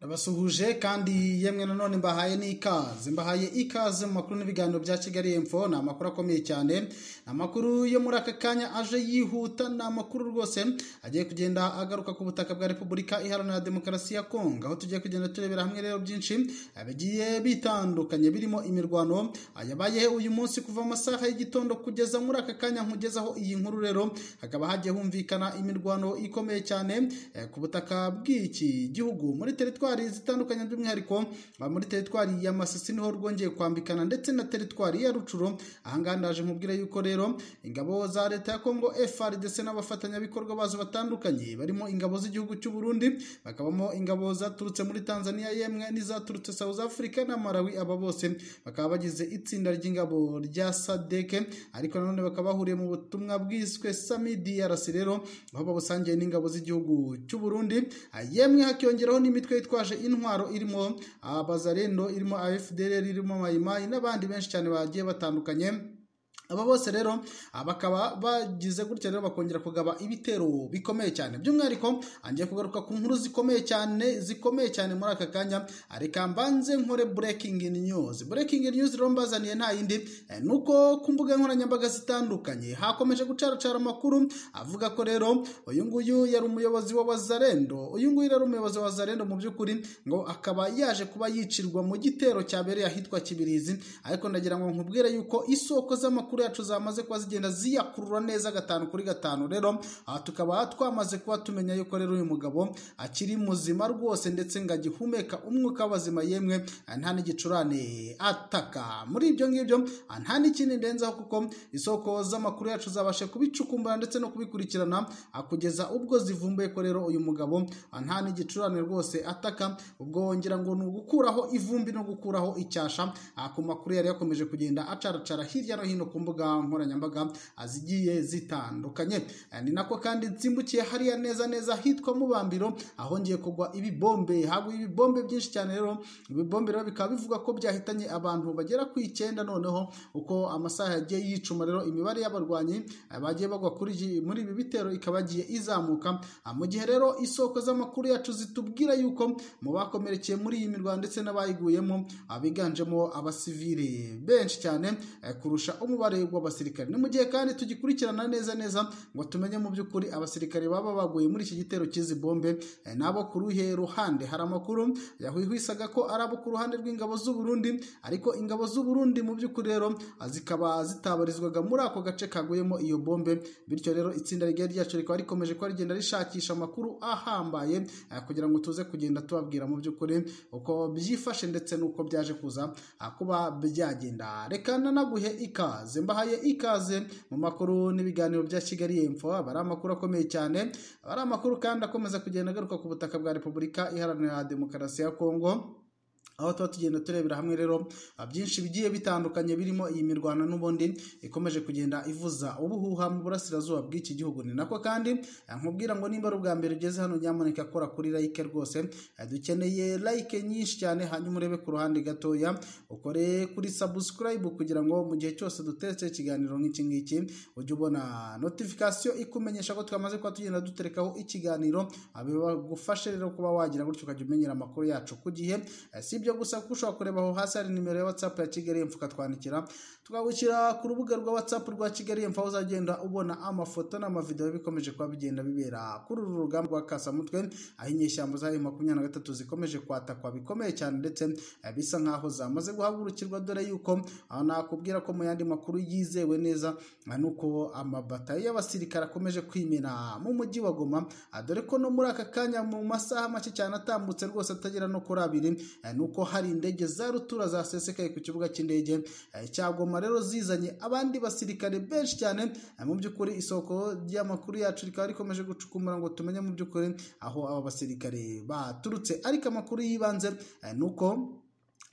ndabasuhuje kandi yemwe nanone mbahaye n'ikaze mbahaye ikaze mu makuru n'ibiganiro bya kigali emfo ni amakuru akomeye cyane amakuru yo muri aka kanya aje yihuta ni amakuru rwose agiye kugenda agaruka ku butaka bwa repubulika iharanira demokarasi ya kongo aho tugiye kugenda turebera hamwe rero byinshi bigiye bitandukanye birimo imirwano yabaye uyu munsi kuva amasaha y'igitondo kugeza muri aka kanya nkugezaho iyi nkuru rero hakaba hagiye humvikana imirwano ikomeye cyane eh, ku butaka bw'iki gihugu muri teritwari teritwari zitandukanye by'umwihariko muri teritwari ya masisi niho rwongeye kwambikana ndetse na teritwari ya rucuro ahangaha ndaje mubwira yuko rero ingabo za leta ya kongo frdc n'abafatanyabikorwa bazo batandukanye barimo ingabo z'igihugu cy'u burundi bakabamo ingabo zaturutse muri tanzania yemwe n'izaturutse south africa na malawi aba bose bakaba bagize itsinda ry'ingabo rya sadeke ariko nanone bakaba bahuriye mu butumwa bwiswe Samidi drc rero aho babusangiye n'ingabo z'igihugu cy'u burundi yemwe hakiyongeraho n'imitwe yitwa bitwaje intwaro irimo abazarendo irimo afdr irimo mayimayi n'abandi benshi cyane bagiye batandukanye aba bose rero bakaba bagize gutya rero bakongera kugaba ibitero bikomeye cyane by'umwihariko angiye kugaruka ku nkuru zikomeye cyane zikomeye cyane muri aka kanya reka mbanze nkore breaking news breaking news rero mbazaniye nta yindi eh, ni uko ku mbuga nkoranyambaga zitandukanye hakomeje gucaracara amakuru avuga ko rero uyu nguyu yari umuyobozi wa wazarendo uyu nguyu yari umuyobozi wa wazarendo mu by'ukuri ngo akaba yaje kuba yicirwa mu gitero cyabereye ahitwa kibirizi ariko ndagira ngo nkubwire yuko isoko z'amakuru amakuru yacu zamaze kuba zigenda ziyakurura neza gatanu kuri gatanu rero tukaba twamaze kuba tumenya yuko rero uyu mugabo akiri muzima rwose ndetse ngo agihumeka umwuka w'abazima yemwe nta n'igicurane ataka muri ibyo ngibyo nta n'ikindi ndenzaho kuko isoko z'amakuru yacu zabashe kubicukumbura ndetse no kubikurikirana kugeza ubwo zivumbuye ko rero uyu mugabo nta n'igicurane rwose ataka ubwo wongera ngo ni ugukuraho ivumbi no gukuraho icyasha ku makuru yari yakomeje kugenda acaracara hirya no hino ku mbuga mbuga nkoranyambaga zigiye zitandukanye eh, ni nako kandi nsimbukiye hariya neza neza hitwa mubambiro ngiye kugwa ibibombe haguye ibibombe byinshi cyane rero ibibombe rero bikaba bivuga ko byahitanye abantu bagera ku icyenda noneho uko amasaha yagiye yicuma rero imibare y'abarwanyi eh, bagiye bagwa kuri muri ibi bitero ikaba yagiye izamuka ah, mu gihe rero isoko z'amakuru yacu zitubwira yuko mu bakomerekeye muri iyi mirwano ndetse n'abayiguyemo abiganjemo abasivili benshi cyane eh, kurusha umubare n'uburwayi bw'abasirikare ni mu gihe kandi tugikurikirana neza neza ngo tumenye mu by'ukuri abasirikare baba baguye muri iki gitero cy'izi bombe eh, nabo ku ruhe ruhande hari amakuru yahwihwisaga ko ari abo ku ruhande rw'ingabo z'uburundi ariko ingabo z'uburundi mu by'ukuri rero ah, zikaba zitabarizwaga muri ako gace kaguyemo iyo bombe bityo rero itsinda rigari ryacu rikaba rikomeje kuba rigenda rishakisha amakuru ahambaye eh, kugira ngo tuze kugenda tubabwira mu by'ukuri uko byifashe ndetse n'uko byaje kuza ah, kuba byagenda reka nanaguhe ikaze mbahaye ikaze mu makuru n'ibiganiro bya kigali info aba ari amakuru akomeye cyane aba ari amakuru kandi akomeza kugenda agaruka ku butaka bwa repubulika iharanira demokarasi ya kongo aho tuba tugenda turebera hamwe rero ah, byinshi bigiye bitandukanye birimo iyi mirwano n'ubundi ikomeje kugenda ivuza ubuhuha mu burasirazuba bw'iki gihugu ni nako kandi ah, nkubwira ngo nimba ari ubwa mbere ugeze hano nyamuneka akora kuri like rwose ah, dukeneye like nyinshi cyane hanyuma urebe ku ruhande gatoya ukore kuri subscribe kugira ngo mu gihe cyose dutetse ikiganiro nk'iki ngiki ujye ubona notification ikumenyesha ko twamaze kuba tugenda duterekaho ikiganiro bigufashe rero kuba wagira gutyo ukajya umenyera amakuru yacu ku gihe sibyo byo gusa kuko ushobora kureba aho hasi hari nimero ya watsapu ya kigali mfuka twandikira twabukira ku rubuga rwa WhatsApp rwa Kigali emfa uzagenda ubona amafoto n'amavideo bikomeje kuba bigenda bibera kuri uru rugamba rwa Kasamutwe aho inyeshyamba za na gatatu zikomeje kwatakwa bikomeye cyane ndetse eh, bisa nkaho zamaze guhagurukirwa dore yuko aho nakubwira ko mu yandi makuru yizewe neza ah, nuko amabatayo y'abasirikare akomeje kwimena mu mujyi wa Goma ah, dore ko no muri aka kanya mu masaha make cyane atambutse rwose atagera no kuri abiri eh, nuko hari indege za rutura zasesekaye ku kibuga cy'indege eh, cya Goma rero zizanye abandi basirikare benshi cyane eh, mu by'ukuri isoko ry'amakuru yacu rikaba rikomeje gucukumbura ngo tumenye mu by'ukuri aho aba basirikare baturutse ariko amakuru y'ibanze eh, ni uko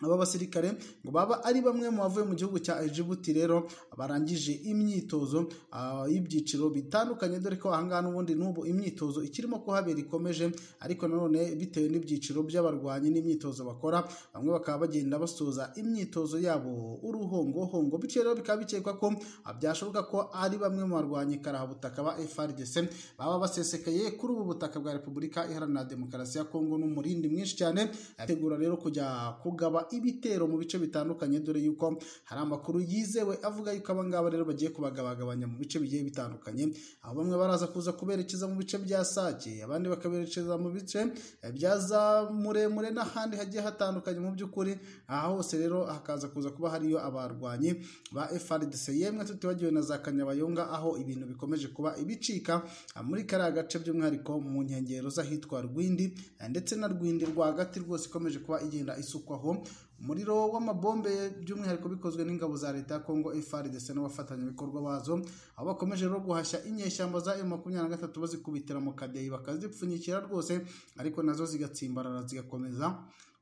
aba basirikare ngo baba ari bamwe mu bavuye mu gihugu cya Djibouti rero barangije imyitozo ah, y'ibyiciro bitandukanye dore ko ahangaha n'ubundi n'ubu imyitozo ikirimo kuhabera ikomeje ariko nanone bitewe n'ibyiciro by'abarwanyi n'imyitozo bakora bamwe bakaba bagenda basoza imyitozo yabo uruhongohongo bityo rero bikaba bikekwa ko ah, byashoboka ko ari bamwe mu barwanyi karahabutaka ba FARDC baba basesekaye kuri ubu butaka bwa Repubulika Iharanira Demokarasi ya Kongo n'umurindi mwinshi cyane ategura rero kujya kugaba ibitero mu bice bitandukanye dore yuko hari amakuru yizewe avuga yuko aba rero bagiye kubagabagabanya mu bice bigiye bitandukanye aho bamwe baraza kuza kuberekeza mu bice bya Sake abandi bakaberekeza mu bice bya za muremure n'ahandi hagiye hatandukanye mu by'ukuri aha hose rero hakaza kuza kuba hariyo abarwanyi ba FARDC yemwe tutibagiwe na za Kanyabayonga aho ibintu bikomeje kuba ibicika muri kariya gace by'umwihariko mu nkengero z'ahitwa Rwindi ndetse na Rwindi rwagati rwose ikomeje kuba igenda isukwaho umuriro w'amabombe by'umwihariko bikozwe n'ingabo za leta ya Kongo FARDC n'abafatanyabikorwa bazo aho bakomeje no guhashya inyeshyamba za M23 bazikubitira mu kadeyi bakazipfunyikira rwose ariko nazo zigatsimbarara zigakomeza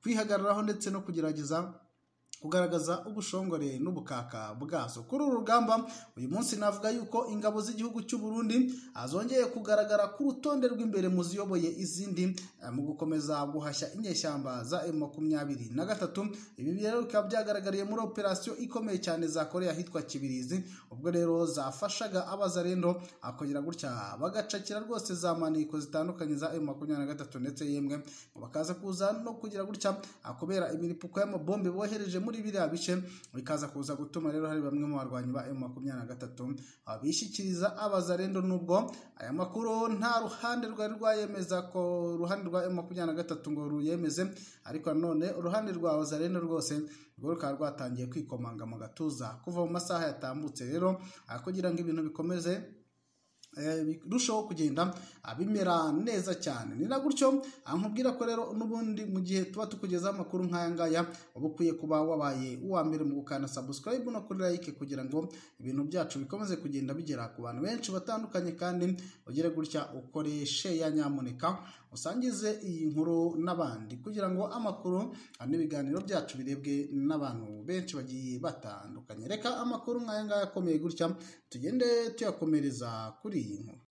kwihagararaho ndetse no kugerageza kugaragaza ubushongore n'ubukaka bwazo kuri uru rugamba uyu munsi navuga yuko ingabo z'igihugu cy'u Burundi ah, zongeye kugaragara ku rutonde rw'imbere mu ziyoboye izindi ah, mu gukomeza guhashya inyeshyamba za M23 na gatatu ibi rero bikaba byagaragariye muri operasiyo ikomeye cyane za zakoreye ahitwa Kibirizi ubwo rero zafashaga abazarendo akongera ah, gutya bagacakira rwose za maniko zitandukanye za m gatatu ndetse yemwe bakaza kuza no kugira gutya kubera imiripuko y'amabombe bohereje muri kuri biriya bice bikaza kuza gutuma rero hari bamwe mu barwanyi ba emu makumyabiri na gatatu bishyikiriza abazarendo nubwo aya makuru nta ruhande rwari rwayemeza ko uruhande rwa emu makumyabiri na gatatu ngo ruyemeze ariko nanone uruhande rwa abazarendo rwose rwo rukaba rwatangiye kwikomanga mu gatuza kuva mu masaha yatambutse rero kugira ngo ibintu bikomeze birushaho eh, kugenda bimera neza cyane ni na gutyo nkubwira ko rero n'ubundi mu gihe tuba tukugezaho amakuru nk'aya ngaya uba ukwiye kuba wabaye uwa mbere mu gukana sabusikarayibu no kuri layike kugira ngo ibintu byacu bikomeze kugenda bigera ku bantu benshi batandukanye kandi ugire gutya ukoreshe ya nyamuneka usangize iyi nkuru n'abandi kugira ngo amakuru n'ibiganiro byacu birebwe n'abantu benshi bagiye batandukanye reka amakuru nk'aya ngaya akomeye gutya tugende tuyakomereza kuri iyi nkuru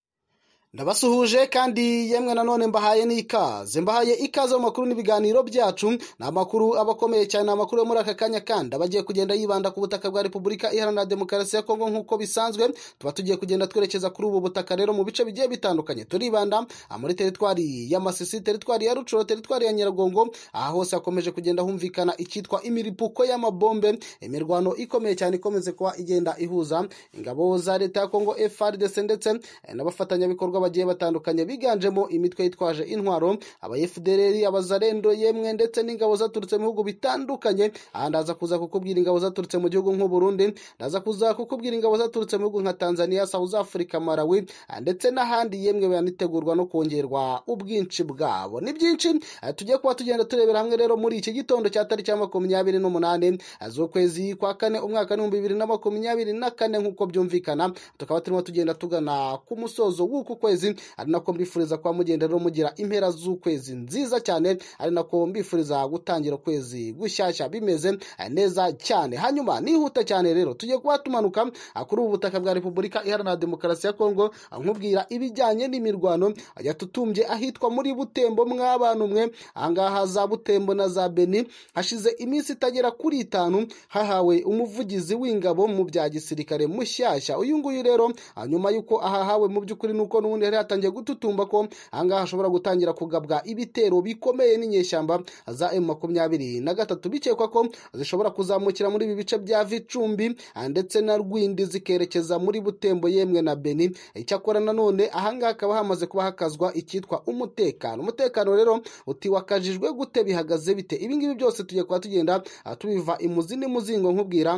ndabasuhuje kandi yemwe nanone mbahaye n'ikaze mbahaye ikaze mu makuru n'ibiganiro byacu ni amakuru aba akomeye cyane amakuru yo muri aka kanya kandi aba agiye kugenda yibanda ku butaka bwa repubulika iharanira demokarasi ya kongo nk'uko bisanzwe tuba tugiye kugenda twerekeza kuri ubu butaka rero mu bice bigiye bitandukanye turibanda muri teritwari ya masisi teritwari ya rucuro teritwari ya nyiragongo aha hose hakomeje kugenda humvikana icyitwa imiripuko y'amabombe imirwano ikomeye cyane ikomeze kuba igenda ihuza ingabo za leta ya kongo frdc ndetse n'abafatanyabikorwa bagiye batandukanye biganjemo imitwe yitwaje intwaro abayefudereri abazarendo yemwe ndetse n'ingabo zaturutse mu bihugu bitandukanye aha ndaza kuza kukubwira ingabo zaturutse mu gihugu nk'uburundi ndaza kuza kukubwira ingabo zaturutse mu bihugu nka tanzania south africa malawi ah, ndetse n'ahandi yemwe banitegurwa no kongerwa ubwinshi bwabo ni byinshi ah, tujye kuba tugenda turebera hamwe rero muri iki gitondo cya tariki ya makumyabiri n'umunani ah, z'ukwezi kwa kane umwaka w'ibihumbi bibiri na makumyabiri na kane nk'uko byumvikana tukaba turimo tugenda tugana ku musozo w'uku kwezi kwezi ari nako mbifuriza kuba mugenda rero mugira impera z'ukwezi nziza cyane ari nako mbifuriza gutangira ukwezi gushyashya bimeze eh, neza cyane hanyuma nihuta cyane rero tujye kuba tumanuka ah, kuri ubu butaka bwa repubulika iharanira demokarasi ya kongo ah, nkubwira ibijyanye n'imirwano ah, yatutumbye ahitwa muri butembo mw'abantu mwe ahangaha za butembo na za beni hashize iminsi itagera kuri itanu hahawe umuvugizi w'ingabo mu bya gisirikare mushyashya uyu nguyu rero nyuma y'uko ahahawe mu by'ukuri nuko n'ubundi rero yatangiye gututumba ko ahangaha hashobora gutangira kugabwa ibitero bikomeye n'inyeshyamba za emu makumyabiri na gatatu bikekwa ko zishobora kuzamukira muri ibi bice bya vicumbi ndetse na rwindi zikerekeza muri butembo yemwe na beni icyakora nanone ahangaha hakaba hamaze kuba hakazwa icyitwa umutekano umutekano rero utiwakajijwe gute bihagaze bite ibingibi byose tugiye kuba tugenda tubiva imuzi n'imuzingo nkubwira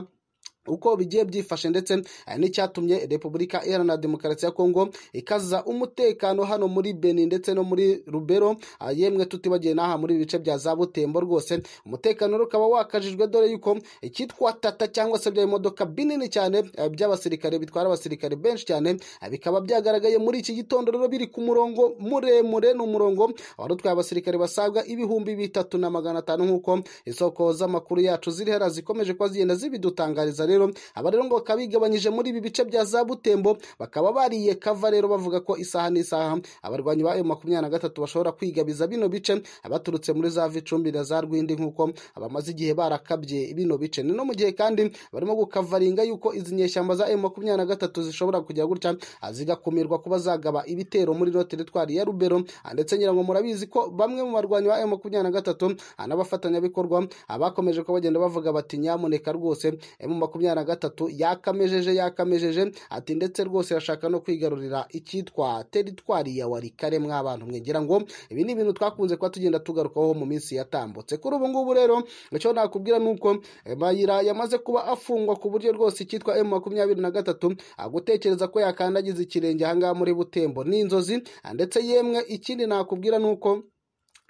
uko bigiye byifashe ndetse eh, n'icyatumye repubulika iharanira demokarasi ya kongo ikaza umutekano hano muri beni ndetse no muri rubero ah, yemwe tutibagiye n'aha muri bice bya za butembo rwose umutekano ukaba wakajijwe dore yuko icyitwa tata cyangwa se bya bimodoka binini cyane eh, by'abasirikare bitwara abasirikare benshi cyane eh, bikaba byagaragaye muri iki gitondo rero biri ku murongo muremure ni umurongo wari utwaye abasirikare basabwa ibihumbi bitatu na magana atanu nk'uko isoko z'amakuru yacu ziri hera zikomeje kuba zigenda zibidutangariza rero rero aba rero ngo bakaba bigabanyije muri ibi bice bya za butembo bakaba bariye kava bavuga ko isaha n'isaha abarwanyi ba makumyabiri na gatatu bashobora kwigabiza bino bice abaturutse muri za vicumbi na za rwindi nk'uko abamaze igihe barakabye bino bice ni no mu gihe kandi barimo gukavaringa yuko izi nyeshyamba za emu makumyabiri na gatatu zishobora kujya gutya zigakumirwa kuba zagaba ibitero muri ino teritwari ya rubero ndetse ngira ngo murabizi ko bamwe mu barwanyi ba emu makumyabiri na gatatu n'abafatanyabikorwa bakomeje ko bagenda bavuga bati nyamuneka rwose emu makumyabiri makumyabiri na gatatu yakamejeje yakamejeje ati ndetse rwose arashaka no kwigarurira icyitwa teritwari ya warikare mw'abantu mwegera ngo ibi ni ibintu twakunze kuba tugenda tugarukaho mu minsi yatambutse kuri ubu ngubu rero icyo nakubwira ni uko eh, mayira yamaze kuba afungwa ku buryo rwose icyitwa emu makumyabiri na gatatu agutekereza ko yakandagiza ikirenge ahangaha muri butembo n’inzozi ah, ndetse yemwe ikindi nakubwira ni uko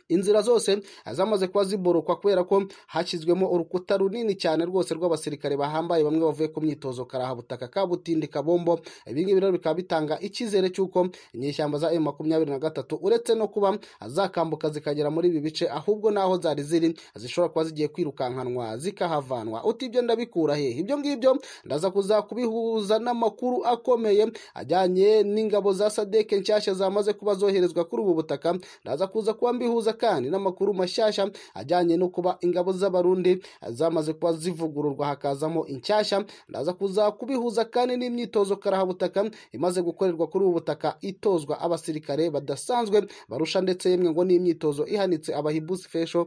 inzira zose zamaze kuba ziborokwa kubera ko hashyizwemo urukuta runini cyane rwose rw'abasirikare bahambaye bamwe bavuye ku myitozo karahabutaka kabutindi kabombo ibingibi rero bikaba bitanga icyizere cy'uko inyeshyamba za emu makumyabiri na gatatu uretse no kuba zakambuka zikagera muri ibi bice ahubwo n'aho zari ziri zishobora kuba zigiye kwirukankanwa zikahavanwa uti ibyo ndabikura hehe ibyo ngibyo ndaza kuza kubihuza n'amakuru akomeye ajyanye n'ingabo za sadeke nshyashya zamaze kuba zoherezwa kuri ubu butaka ndaza kuza kuba mbihuza kandi n'amakuru mashyashya ajyanye no kuba ingabo z'abarundi zamaze kuba zivugururwa hakazamo inshyashya ndaza kuza kubihuza kandi n'imyitozo karahabutaka imaze gukorerwa kuri ubu butaka itozwa abasirikare badasanzwe barusha ndetse yemwe ngo n'imyitozo ihanitse abahibusi fesho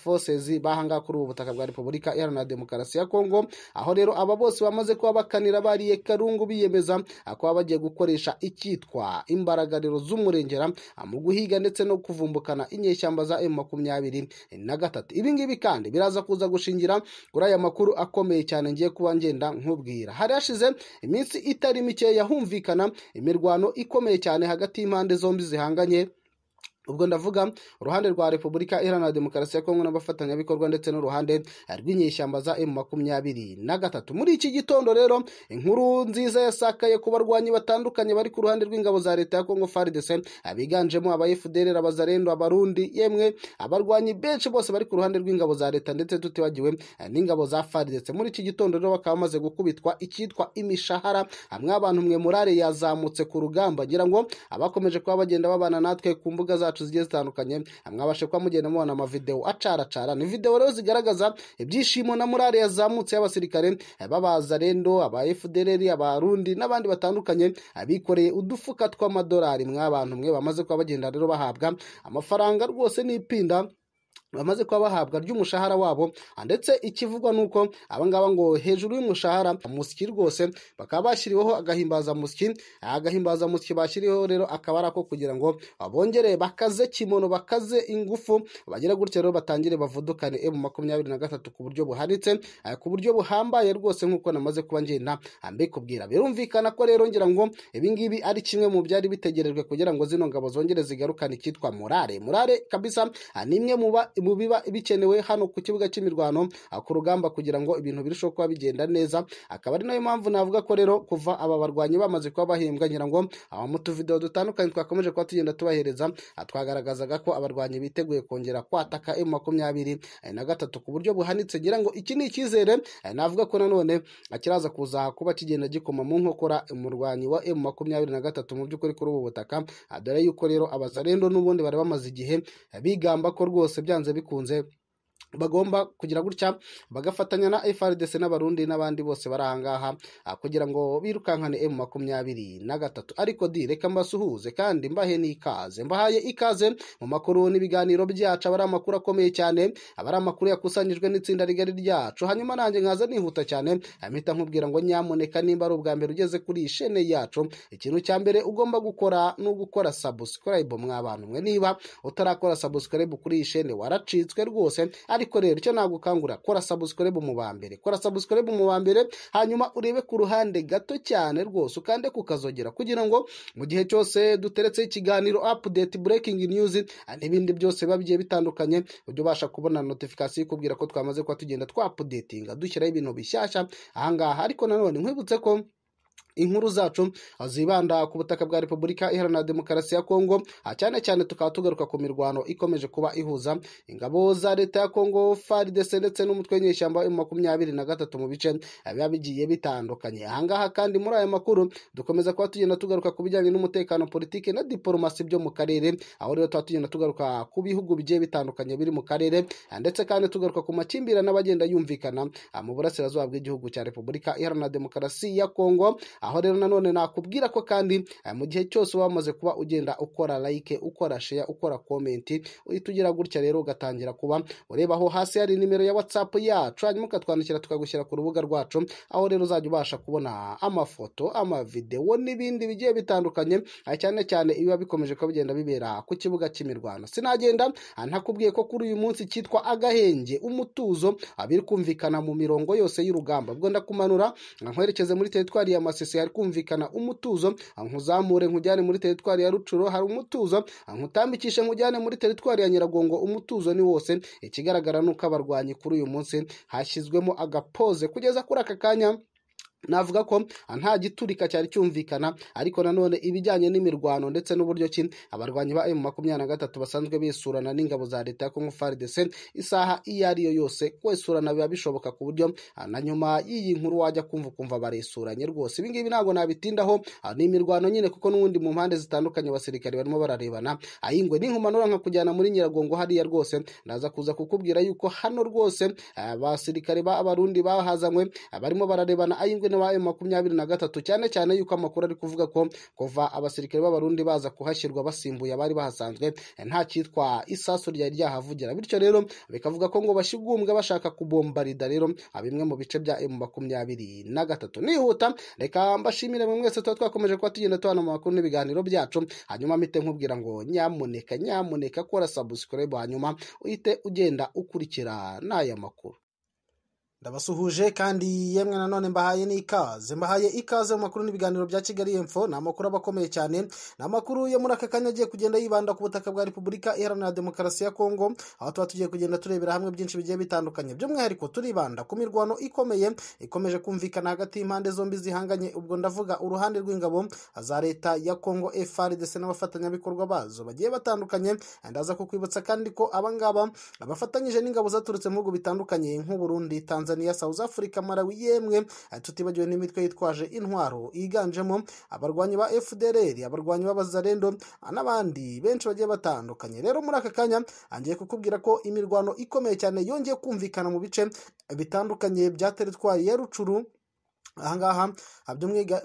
forces bahanga kuri ubu butaka bwa repubulika iharanira demokarasi ya kongo aho rero aba bose bamaze kuba bakanira bariye karungu biyemeza kuba bagiye gukoresha icyitwa imbaragariro z'umurengera mu guhiga ndetse no kuvumbukana inyeshyamba ingamba za emu makumyabiri na gatatu ibi kandi biraza kuza gushingira kuri aya makuru akomeye cyane ngiye kuba ngenda nkubwira hari hashize iminsi itari mike yahumvikana imirwano ikomeye cyane hagati y'impande zombi zihanganye ubwo ndavuga uruhande rwa repubulika iharanira demokarasi ya kongo n'abafatanyabikorwa ndetse n'uruhande rw'inyeshyamba za emu makumyabiri na gatatu muri iki gitondo rero inkuru nziza yasakaye ku barwanyi batandukanye bari ku ruhande rw'ingabo za leta ya kongo faridese abiganjemo aba efudere abazarendo abarundi yemwe abarwanyi benshi bose bari ku ruhande rw'ingabo za leta ndetse tutibagiwe n'ingabo za faridese muri iki gitondo rero bakaba bamaze gukubitwa icyitwa imishahara hamwe abantu mwe murare yazamutse ku rugamba ngira ngo abakomeje kuba bagenda babana natwe ku mbuga zacu zacu zigiye zitandukanye mwabashe kuba mugenda mubona amavidewo acaracara ni videwo rero zigaragaza ibyishimo na morale yazamutse y'abasirikare babaza rendo aba efudereri abarundi n'abandi batandukanye abikoreye udufuka tw'amadolari mwabantu mwe bamaze kuba bagenda rero bahabwa amafaranga rwose n'ipinda bamaze kuba bahabwa ry'umushahara wabo ah, ndetse ikivugwa ni uko abangaba ngo hejuru y'umushahara umusyi rwose bakaba bashyiriweho agahimbazamusyi ah, agahimbazamusyi bashyiriweho rero akabara ko kugira ngo bongere bakaze kimono bakaze ingufu bagera gutya rero batangire bavudukane emu eh, makumyabiri na gatatu ku buryo buhanitse ah, ku buryo buhambaye rwose nk'uko namaze kuba ngenda mbikubwira birumvikana ko rero ngira ngo ibingibi ari kimwe mu byari bitegerejwe kugira ngo zino ngabo zongere zigarukane icyitwa morale murare kabisa ni imwe mu mu biba bikenewe hano ku kibuga cy'imirwano ah, ku rugamba kugira ngo ibintu birusheho kuba bigenda neza akaba ari nayo mpamvu navuga ko rero kuva aba barwanyi bamaze kuba bahembwa ngira ngo ah, mu tuvidewo dutandukanye twakomeje kuba tugenda tubahereza ah, twagaragazaga ko abarwanyi biteguye kongera kwataka emu makumyabiri eh, na gatatu ku buryo buhanitse ngira ngo iki ni icyizere eh, navuga ko nanone kiraza kuza kuba kigenda gikoma mu nkokora umurwanyi wa emu makumyabiri na gatatu mu by'ukuri kuri ubu butaka dore yuko rero abazarendo n'ubundi bari bamaze igihe eh, bigamba ko rwose byanze byanze bikunze bagomba kugira gutya bagafatanya na FRDC n'abarundi n'abandi bose bari ahangaha ah, kugira ngo birukankane M makumyabiri na gatatu ariko di reka mbasuhuze kandi mbahe n'ikaze mbahaye ikaze mu makuru n'ibiganiro byacu abari amakuru akomeye cyane abari amakuru yakusanyijwe n'itsinda rigari ryacu hanyuma nanjye nkaza nihuta cyane ah, mpita nkubwira ngo nyamuneka nimba ari ubwa mbere ugeze kuri iyi shene yacu ikintu cya mbere ugomba gukora ni ugukora subscribe mwa bantu mwe niba utarakora subscribe kuri iyi shene waracitswe rwose ariko rero icyo nagukangura kora sabusikorobe mu ba mbere kora sabusikorobe mu ba mbere hanyuma urebe ku ruhande gato cyane rwose ukande kukazogera kugira ngo mu gihe cyose duteretse ikiganiro apudeti burekingi niyuzi n'ibindi byose biba bigiye bitandukanye ujye ubasha kubona notifikasiyo ikubwira ko twamaze kuba tugenda twapudetinga dushyiraho ibintu bishyashya ahangaha ariko nanone nkwibutse ko inkuru zacu zibanda ku butaka bwa repubulika iharanira demokarasi ya kongo ah, cyane cyane tukaba tugaruka ku mirwano ikomeje kuba ihuza ingabo za leta ya kongo faridese ndetse n'umutwe w'inyeshyamba wa makumyabiri na gatatu mu bice biba bigiye bitandukanye ahangaha kandi muri aya makuru dukomeza kuba tugenda tugaruka ku bijyanye n'umutekano politiki na diporomasi byo mu karere aho rero tuba tugenda tugaruka ku bihugu bigiye bitandukanye biri mu karere ah, ndetse kandi tugaruka ku makimbirane n’abagenda yumvikana ah, mu burasirazuba bw'igihugu cya repubulika iharanira demokarasi ya kongo aho rero nanone nakubwira ko kandi eh, mu gihe cyose uba wamaze kuba ugenda ukora like ukora share ukora komenti uhita ugira gutya rero ugatangira kuba urebaho hasi hari nimero ya whatsapp yacu hanyuma ukatwandikira tukagushyira ku rubuga rwacu aho rero uzajya ubasha kubona amafoto amavidewo n'ibindi bigiye bitandukanye eh, cyane cyane ibiba bikomeje kuba bigenda bibera ku kibuga cy'imirwano sinagenda ah, ntakubwiye ko kuri uyu munsi cyitwa agahenge umutuzo ah, biri kumvikana mu mirongo yose y'urugamba ubwo ndakumanura ah, nkwerekeze muri teritwari ya masisi hari kumvikana umutuzo nkuzamure nkujyane muri teritwari ya rucuro hari umutuzo nkutambikishe nkujyane muri teritwari ya nyiragongo umutuzo ni wose ikigaragara ni uko abarwanyi kuri uyu munsi hashyizwemo agapoze kugeza kuri aka kanya navuga ko nta giturika cyari cyumvikana ariko nanone ibijyanye n'imirwano ndetse n'uburyo ki abarwanyi ba emu makumyabiri na gatatu basanzwe bisurana n'ingabo za leta ya kongo faridese isaha iyo ari yo yose kwesurana biba bishoboka ku buryo ah, na nyuma y'iyi nkuru wajya kumva ukumva baresuranye rwose ibi ngibi ntabwo nabitindaho ah, ni nyine kuko n'ubundi mu mpande zitandukanye abasirikare barimo bararebana ayingwe n'inkomanura kujyana muri nyiragongo hariya rwose ndaza kuza kukubwira yuko hano rwose ah, abasirikare b'abarundi bahazanywe barimo bararebana ayingwe wa makumyabiri na gatatu cyane cyane yuko amakuru ari kuvuga ko kuva abasirikare b'abarundi baza kuhashyirwa basimbuye abari bahasanzwe nta cyitwa isasu ryari ryahavugira bityo rero bikavuga ko ngo bashigumbwe bashaka kubombarida rero bimwe mu bice bya emu makumyabiri na gatatu nihuta reka mbashimire mu mwese tuba twakomeje kuba tugenda tuhana mu makuru n'ibiganiro byacu hanyuma mpite nkubwira ngo nyamuneka nyamuneka kora sabusikarayibu hanyuma uhite ugenda ukurikira n'aya makuru ndabasuhuje kandi yemwe nanone mbahaye n'ikaze mbahaye ikaze mu makuru n'ibiganiro bya kigali emfo ni amakuru aba akomeye cyane ni amakuru yo muri aka kanya agiye kugenda yibanda ku butaka bwa repubulika iharanira demokarasi ya kongo aho tuba tugiye kugenda turebera hamwe byinshi bigiye bitandukanye by'umwihariko turibanda ku mirwano ikomeye ikomeje kumvikana hagati y'impande zombi zihanganye ubwo ndavuga uruhande rw'ingabo za leta ya kongo efari ndetse n'abafatanyabikorwa bazo bagiye batandukanye ndaza kukwibutsa kandi ko abangaba bafatanyije n'ingabo zaturutse mu bihugu bitandukanye nk'uburundi tanzania Tanzania South Africa Malawi yemwe eh, tutibagiwe n'imitwe yitwaje intwaro yiganjemo abarwanyi ba FDLR abarwanyi b'abazarendo ah, n'abandi benshi bagiye batandukanye rero muri aka kanya ngiye kukubwira ko imirwano ikomeye cyane yongeye kumvikana mu bice bitandukanye bya teritwari ya Rucuru ahangaha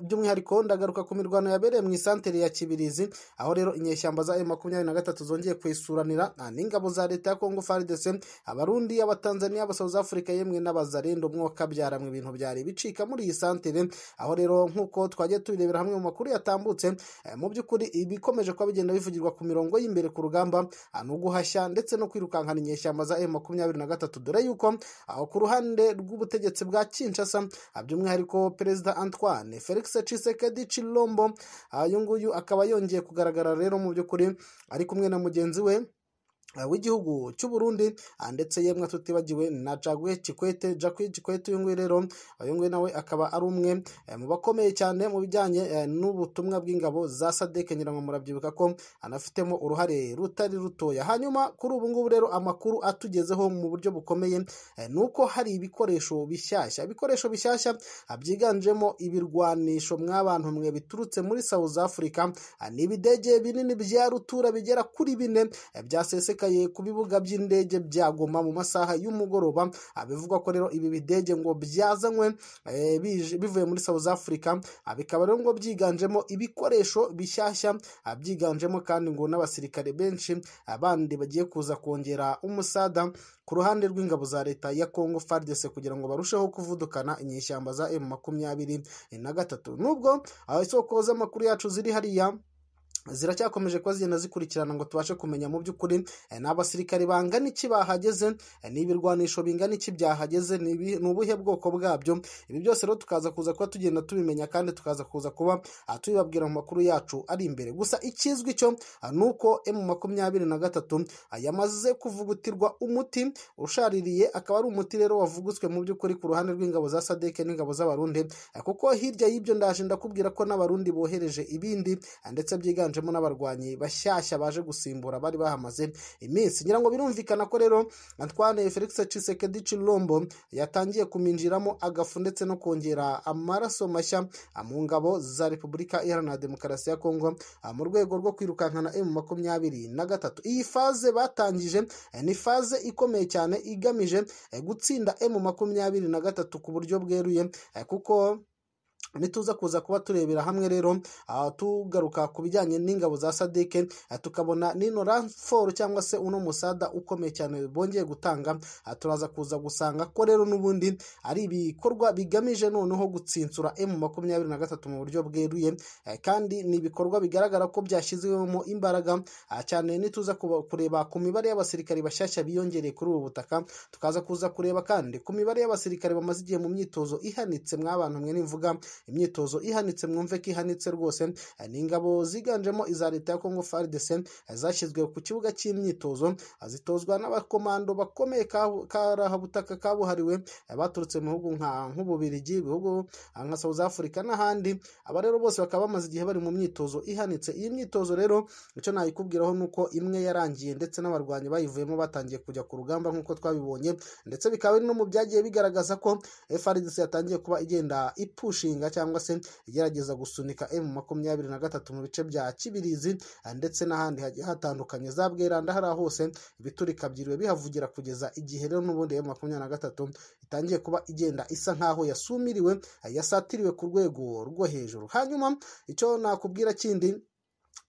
by'umwihariko ndagaruka ku mirwano yabereye mu isantere ya kibirizi aho rero inyeshyamba za makumyabiri na gatatu zongeye kuyisuranira n'ingabo za leta ya kongo faridese abarundi abatanzaniya abasauza afurika yemwe n'abazarenda umwuka mu ibintu byari bicika muri iyi santere aho rero nk'uko twagiye tubirebera hamwe mu makuru yatambutse eh, mu by'ukuri ibikomeje kuba bigenda bivugirwa ku mirongo y'imbere ku rugamba ah, ni uguhashya ndetse no kwirukankana inyeshyamba za makumyabiri na gatatu dore yuko aho ku ruhande rw'ubutegetsi bwa kinshasa ah, by'umwihariko perezida Antoine Felix Tshisekedi Chilombo uyu nguyu akaba yongeye kugaragara rero mu by'ukuri ari kumwe na mugenzi we Eh, w'igihugu cy'u Burundi ah, ndetse yemwe tutibagiwe na Jaguye Kikwete Jaguye Kikwete uyu nguyu rero uyu nguyu nawe akaba ari umwe eh, mu bakomeye cyane mu bijyanye eh, n'ubutumwa bw'ingabo za Sadeke Nyiranwa murabyibuka ko anafitemo uruhare rutari rutoya hanyuma kuri ubu ngubu rero amakuru atugezeho mu buryo bukomeye ni uko hari ibikoresho bishyashya ibikoresho bishyashya ah, byiganjemo ibirwanisho mw'abantu mwe biturutse muri South Africa ah, ni ibidege binini bya rutura bigera kuri bine byaseseka byononekaye ku bibuga by'indege bya Goma mu masaha y'umugoroba bivugwa ko rero ibi bidege ngo byazanywe eh, bivuye muri South Africa ah, bikaba rero ngo byiganjemo ibikoresho bishyashya ah, byiganjemo kandi ngo n'abasirikare benshi abandi ah, bagiye kuza kongera umusada ku ruhande rw'ingabo za leta ya Congo FARDC kugira ngo barusheho kuvudukana inyeshyamba za M makumyabiri na gatatu nubwo isoko z'amakuru yacu ziri hariya ziracyakomeje kuba zigenda zikurikirana ngo tubashe kumenya mu by'ukuri eh, ni abasirikare bangana iki bahageze eh, ni ibirwanisho bingana iki byahageze ni ubuhe bwoko bwabyo ibi byose rero tukaza kuza kuba tugenda tubimenya kandi tukaza kuza kuba ah, tubibabwira mu makuru yacu ari imbere gusa ikizwi cyo ah, ni uko emu makumyabiri na gatatu ah, yamaze kuvugutirwa umuti ushaririye akaba ari umuti rero wavugutswe mu by'ukuri ku ruhande rw'ingabo za sadeke n'ingabo z'abarundi eh, kuko hirya y'ibyo ndaje ndakubwira ko n'abarundi bohereje ibindi ndetse byiga biganjemo n'abarwanyi bashyashya baje gusimbura bari bahamaze iminsi ngira ngo birumvikana ko rero Antoine Felix Tshisekedi Chilombo yatangiye kuminjiramo agafu ndetse no kongera amaraso mashya mu ngabo za Repubulika Iharanira Demokarasi ya Kongo ah, mu rwego rwo kwirukankana M makumyabiri na gatatu iyi faze batangije eh, ni faze ikomeye cyane igamije eh, gutsinda M makumyabiri na gatatu ku buryo bweruye eh, kuko nituza kuza kuba turebera hamwe rero tugaruka ku bijyanye n'ingabo za sadike tukabona nino ranforo cyangwa se uno musada ukomeye cyane bongeye gutanga turaza kuza gusanga ko rero n'ubundi ari ibikorwa bigamije noneho gutsinsura emu makumyabiri na gatatu mu buryo bweruye eh, kandi ni ibikorwa bigaragara ko byashyizwemo imbaraga cyane nituza kureba ku mibare y'abasirikare bashyashya biyongereye kuri ubu butaka tukaza kuza kureba kandi ku mibare y'abasirikare bamaze igihe mu myitozo ihanitse mwabantu mwe nivuga imyitozo ihanitse mwumve ko ihanitse rwose ni ingabo ziganjemo iza leta ya Congo FARDC zashyizwe ku kibuga cy'imyitozo zitozwa n'abakomando bakomeye karahabutaka kabuhariwe baturutse mu bihugu nk'ububirigi ibihugu nka South Africa n'ahandi aba rero bose bakaba bamaze igihe bari mu myitozo ihanitse iyi myitozo rero icyo nayikubwiraho ni uko imwe yarangiye ndetse n'abarwanyi bayivuyemo batangiye kujya ku rugamba nk'uko twabibonye ndetse bikaba no mu byagiye bigaragaza ko FARDC yatangiye kuba igenda ipushinga cyangwa se igerageza gusunika emu makumyabiri na gatatu mu bice bya kibirizi ndetse n'ahandi hagiye hatandukanye za bweranda hariya hose ibiturika byiriwe bihavugira kugeza igihe rero n'ubundi emu makumyabiri na gatatu itangiye kuba igenda isa nk'aho yasumiriwe yasatiriwe ku rwego rwo hejuru hanyuma icyo nakubwira kindi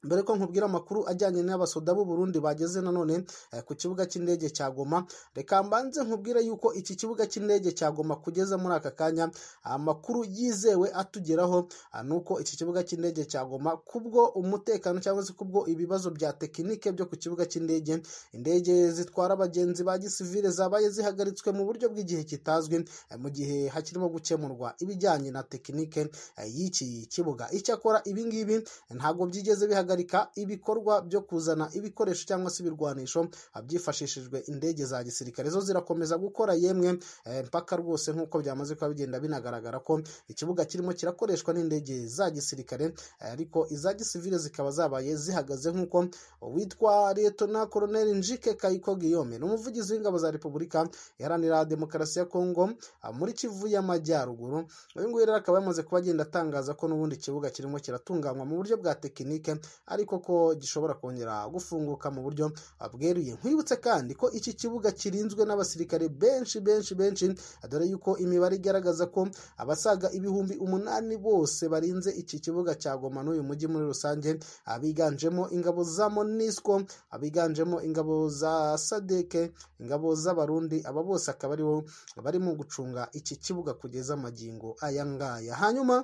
mbere ko nkubwira amakuru ajyanye n'abasoda b'u Burundi bageze nanone eh, ku kibuga cy'indege cya Goma reka mbanze nkubwire yuko iki kibuga cy'indege cya Goma kugeza muri aka kanya ah, amakuru yizewe atugeraho ah, nuko iki kibuga cy'indege cya Goma kubwo umutekano cyangwa se kubwo ibibazo bya tekinike byo ku kibuga cy'indege indege zitwara abagenzi ba gisivile zabaye zihagaritswe mu buryo bw'igihe kitazwi eh, mu gihe hakirimo gukemurwa ibijyanye na tekinike eh, y'iki kibuga icyakora ibi ngibi ntabwo byigeze bihagarika ibikorwa byo kuzana ibikoresho cyangwa se ibirwanisho byifashishijwe indege za gisirikare zo zirakomeza gukora yemwe eh, mpaka rwose nk'uko byamaze kuba bigenda binagaragara ko ikibuga kirimo kirakoreshwa n'indege za gisirikare eh, ariko iza gisivile zikaba zabaye zihagaze nk'uko witwa letona koroneli njike kayiko giyome ni umuvugizi w'ingabo za repubulika iharanira demokarasi ya kongo ah, muri kivu y'amajyaruguru uyu nguyu rero akaba yamaze kuba agenda atangaza ko n'ubundi kibuga kirimo kiratunganywa mu buryo bwa tekinike ariko ko gishobora kongera gufunguka mu buryo bweruye nkwibutse kandi ko iki kibuga kirinzwe n'abasirikare benshi benshi benshi dore yuko imibare igaragaza ko abasaga ibihumbi umunani bose barinze iki kibuga cya goma n'uyu mujyi muri rusange abiganjemo ingabo za monisco abiganjemo ingabo za sadeke ingabo z'abarundi aba bose akaba aribo barimo gucunga iki kibuga kugeza magingo aya ngaya hanyuma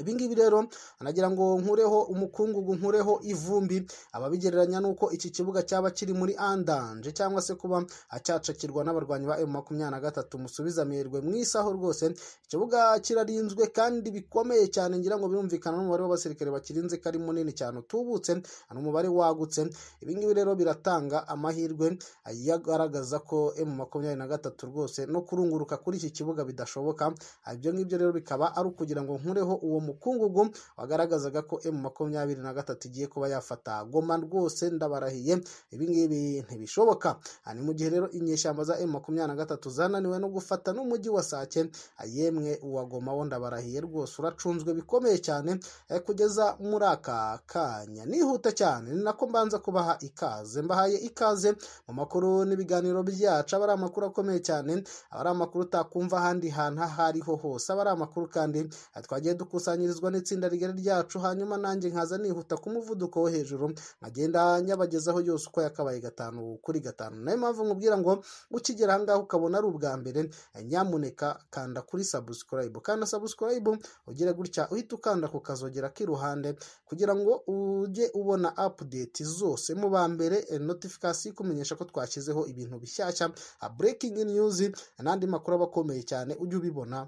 ibi ngibi rero nagira ngo nkureho umukungugu nkureho ivumbi ababigereranya n'uko iki kibuga cyaba kiri muri andanje cyangwa se kuba cyacakirwa n'abarwanyi ba emu makumyabiri na gatatu musubiza amerwe mu isaho rwose ikibuga kirarinzwe kandi bikomeye cyane ngira ngo birumvikana n'umubare w'abasirikare bakirinze ko ari munini cyane utubutse ni umubare wagutse ibi rero biratanga amahirwe agaragaza ko emu makumyabiri na gatatu rwose no kurunguruka kuri iki kibuga bidashoboka ibyo ngibyo rero bikaba ari ukugira ngo nkureho uwo umukungugu wagaragazaga ko emu makumyabiri na gatatu igiye kuba yafata goma rwose ndabarahiye ibingibi ntibishoboka ah, ni mu gihe rero inyeshyamba za emu makumyabiri na gatatu zananiwe no gufata n'umujyi wa sake ah, yemwe uwa goma wo ndabarahiye rwose uracunzwe bikomeye cyane eh, kugeza muri aka kanya nihuta cyane ni nako mbanza kubaha ikaze mbahaye ikaze mu makuru n'ibiganiro byacu aba ari amakuru akomeye cyane aba ari amakuru utakumva ahandi hantu aho ariho hose aba ari amakuru kandi ah, twagiye dukusanya gukusanyirizwa n'itsinda rigari ryacu hanyuma nanjye nkaza nihuta ku muvuduko wo hejuru nkagenda nyabagezaho yose uko yakabaye gatanu kuri gatanu nayo mpamvu nkubwira ngo ukigera ahangaha ukabona ari ubwa mbere nyamuneka kanda kuri sabusikarayibu kanda sabusikarayibu ugere gutya uhita ukanda ku kazogera k'iruhande kugira ngo ujye ubona apudeti zose mu ba mbere notifikasi ikumenyesha ko twashyizeho ibintu bishyashya burekingi niyuzi n'andi makuru aba akomeye cyane ujye ubibona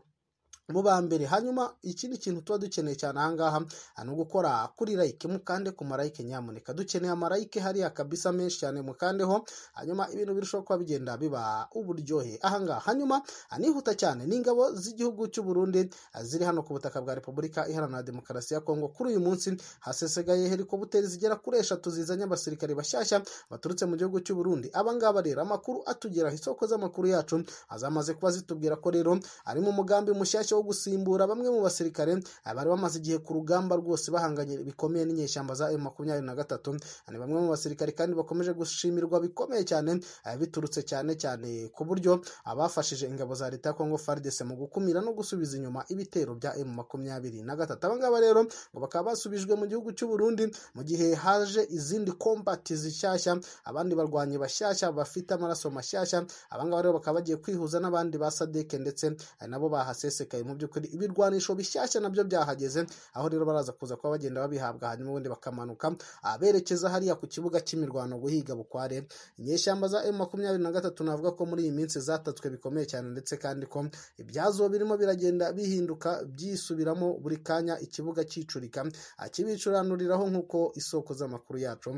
mu ba mbere hanyuma ikindi kintu tuba dukeneye cyane ahangaha ah, ni ugukora kuri like mukande ku marayike nyamuneka dukeneye amarayike hariya kabisa menshi cyane mukandeho hanyuma ibintu birushaho kuba bigenda biba uburyohe ahangaha hanyuma anihuta ah, cyane n'ingabo z'igihugu cy'u Burundi ah, ziri hano ku butaka bwa Repubulika Iharanira Demokarasi ya Kongo kuri uyu munsi hasesegaye helikopteri zigera kuri eshatu zizanye abasirikare bashyashya baturutse mu gihugu cy'u Burundi abangaba rero amakuru atugeraho isoko z'amakuru yacu azamaze kuba zitubwira ko rero harimo umugambi mushyashya wo gusimbura bamwe mu basirikare bari bamaze igihe ku rugamba rwose bahanganye bikomeye n'inyeshyamba za emu makumyabiri na gatatu ni bamwe mu basirikare kandi bakomeje gushimirwa bikomeye cyane eh, biturutse cyane cyane ku buryo abafashije ingabo za leta ya kongo fardese mu gukumira no gusubiza inyuma ibitero bya emu makumyabiri na gatatu abangaba rero ngo bakaba basubijwe mu gihugu cy'u Burundi mu gihe haje izindi kombati zishyashya abandi barwanyi bashyashya bafite amaraso mashyashya abangaba rero bakaba bagiye kwihuza n'abandi ba sadeke ndetse eh, nabo bahasesekaye mu by'ukuri ibirwanisho bishyashya nabyo byahageze aho rero baraza kuza kuba bagenda babihabwa hanyuma ubundi bakamanuka berekeza hariya ku kibuga cy'imirwano guhiga bukware inyeshyamba za emu makumyabiri na gatatu navuga ko muri iyi minsi zatatswe bikomeye cyane ndetse kandi ko ibyazo birimo biragenda bihinduka byisubiramo buri kanya ikibuga cyicurika akibicuranuriraho nk'uko isoko z'amakuru yacu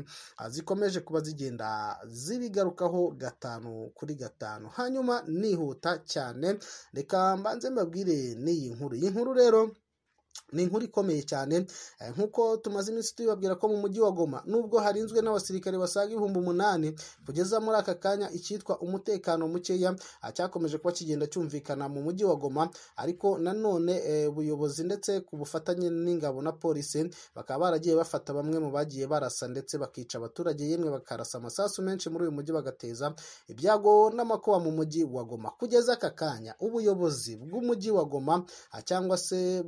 zikomeje kuba zigenda zibigarukaho gatanu kuri gatanu hanyuma nihuta cyane reka mbanze mbabwire n'iyi nkuru iyi nkuru rero ni inkuru ikomeye cyane eh, nk'uko tumaze iminsi tubibabwira ko mu mujyi wa Goma nubwo harinzwe n'abasirikare basaga ibihumbi umunani kugeza muri aka kanya icyitwa umutekano mukeya ah, cyakomeje kuba kigenda cyumvikana mu mujyi wa Goma ariko nanone eh, ubuyobozi ndetse ku bufatanye n'ingabo na polisi bakaba baragiye bafata bamwe mu bagiye barasa ndetse bakica abaturage yemwe bakarasa amasasu menshi muri uyu mujyi bagateza ibyago n'amakuba mu mujyi wa Goma kugeza aka kanya ubuyobozi bw'umujyi wa Goma ah, cyangwa se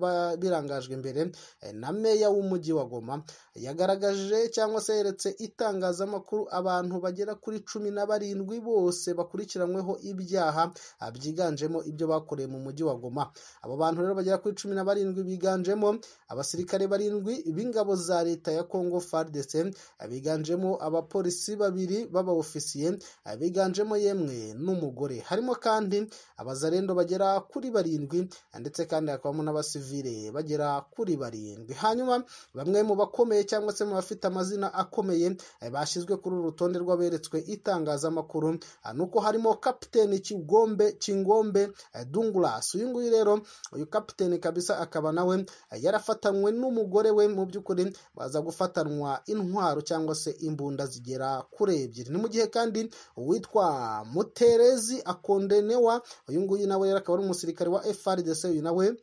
birangajwe imbere eh, na meya w'umujyi wa goma yagaragaje cyangwa se yeretse itangazamakuru abantu bagera kuri cumi na barindwi bose bakurikiranyweho ibyaha ah, byiganjemo ibyo bakoreye mu mujyi wa Goma abo bantu rero bagera kuri cumi na barindwi biganjemo abasirikare barindwi b'ingabo za leta ya Congo FARDC ah, biganjemo abapolisi babiri b'abaofisiye ah, biganjemo yemwe n'umugore harimo kandi abazarendo bagera kuri barindwi ndetse kandi hakabamo n'abasivile bagera kuri barindwi hanyuma bamwe mu bakomeye akomeye cyangwa se mu bafite amazina akomeye eh, bashyizwe kuri uru rutonde rw'aberetswe itangazamakuru ah, ni uko harimo kapiteni kigombe kingombe eh, dungulas uyu nguyu rero uyu kapiteni kabisa akaba nawe eh, yarafatanywe n'umugore we mu by'ukuri baza gufatanwa intwaro cyangwa se imbunda zigera kuri ebyiri ni mu gihe kandi uwitwa muterezi akondenewa uyu nguyu nawe rero akaba ari umusirikare wa frdc uyu nawe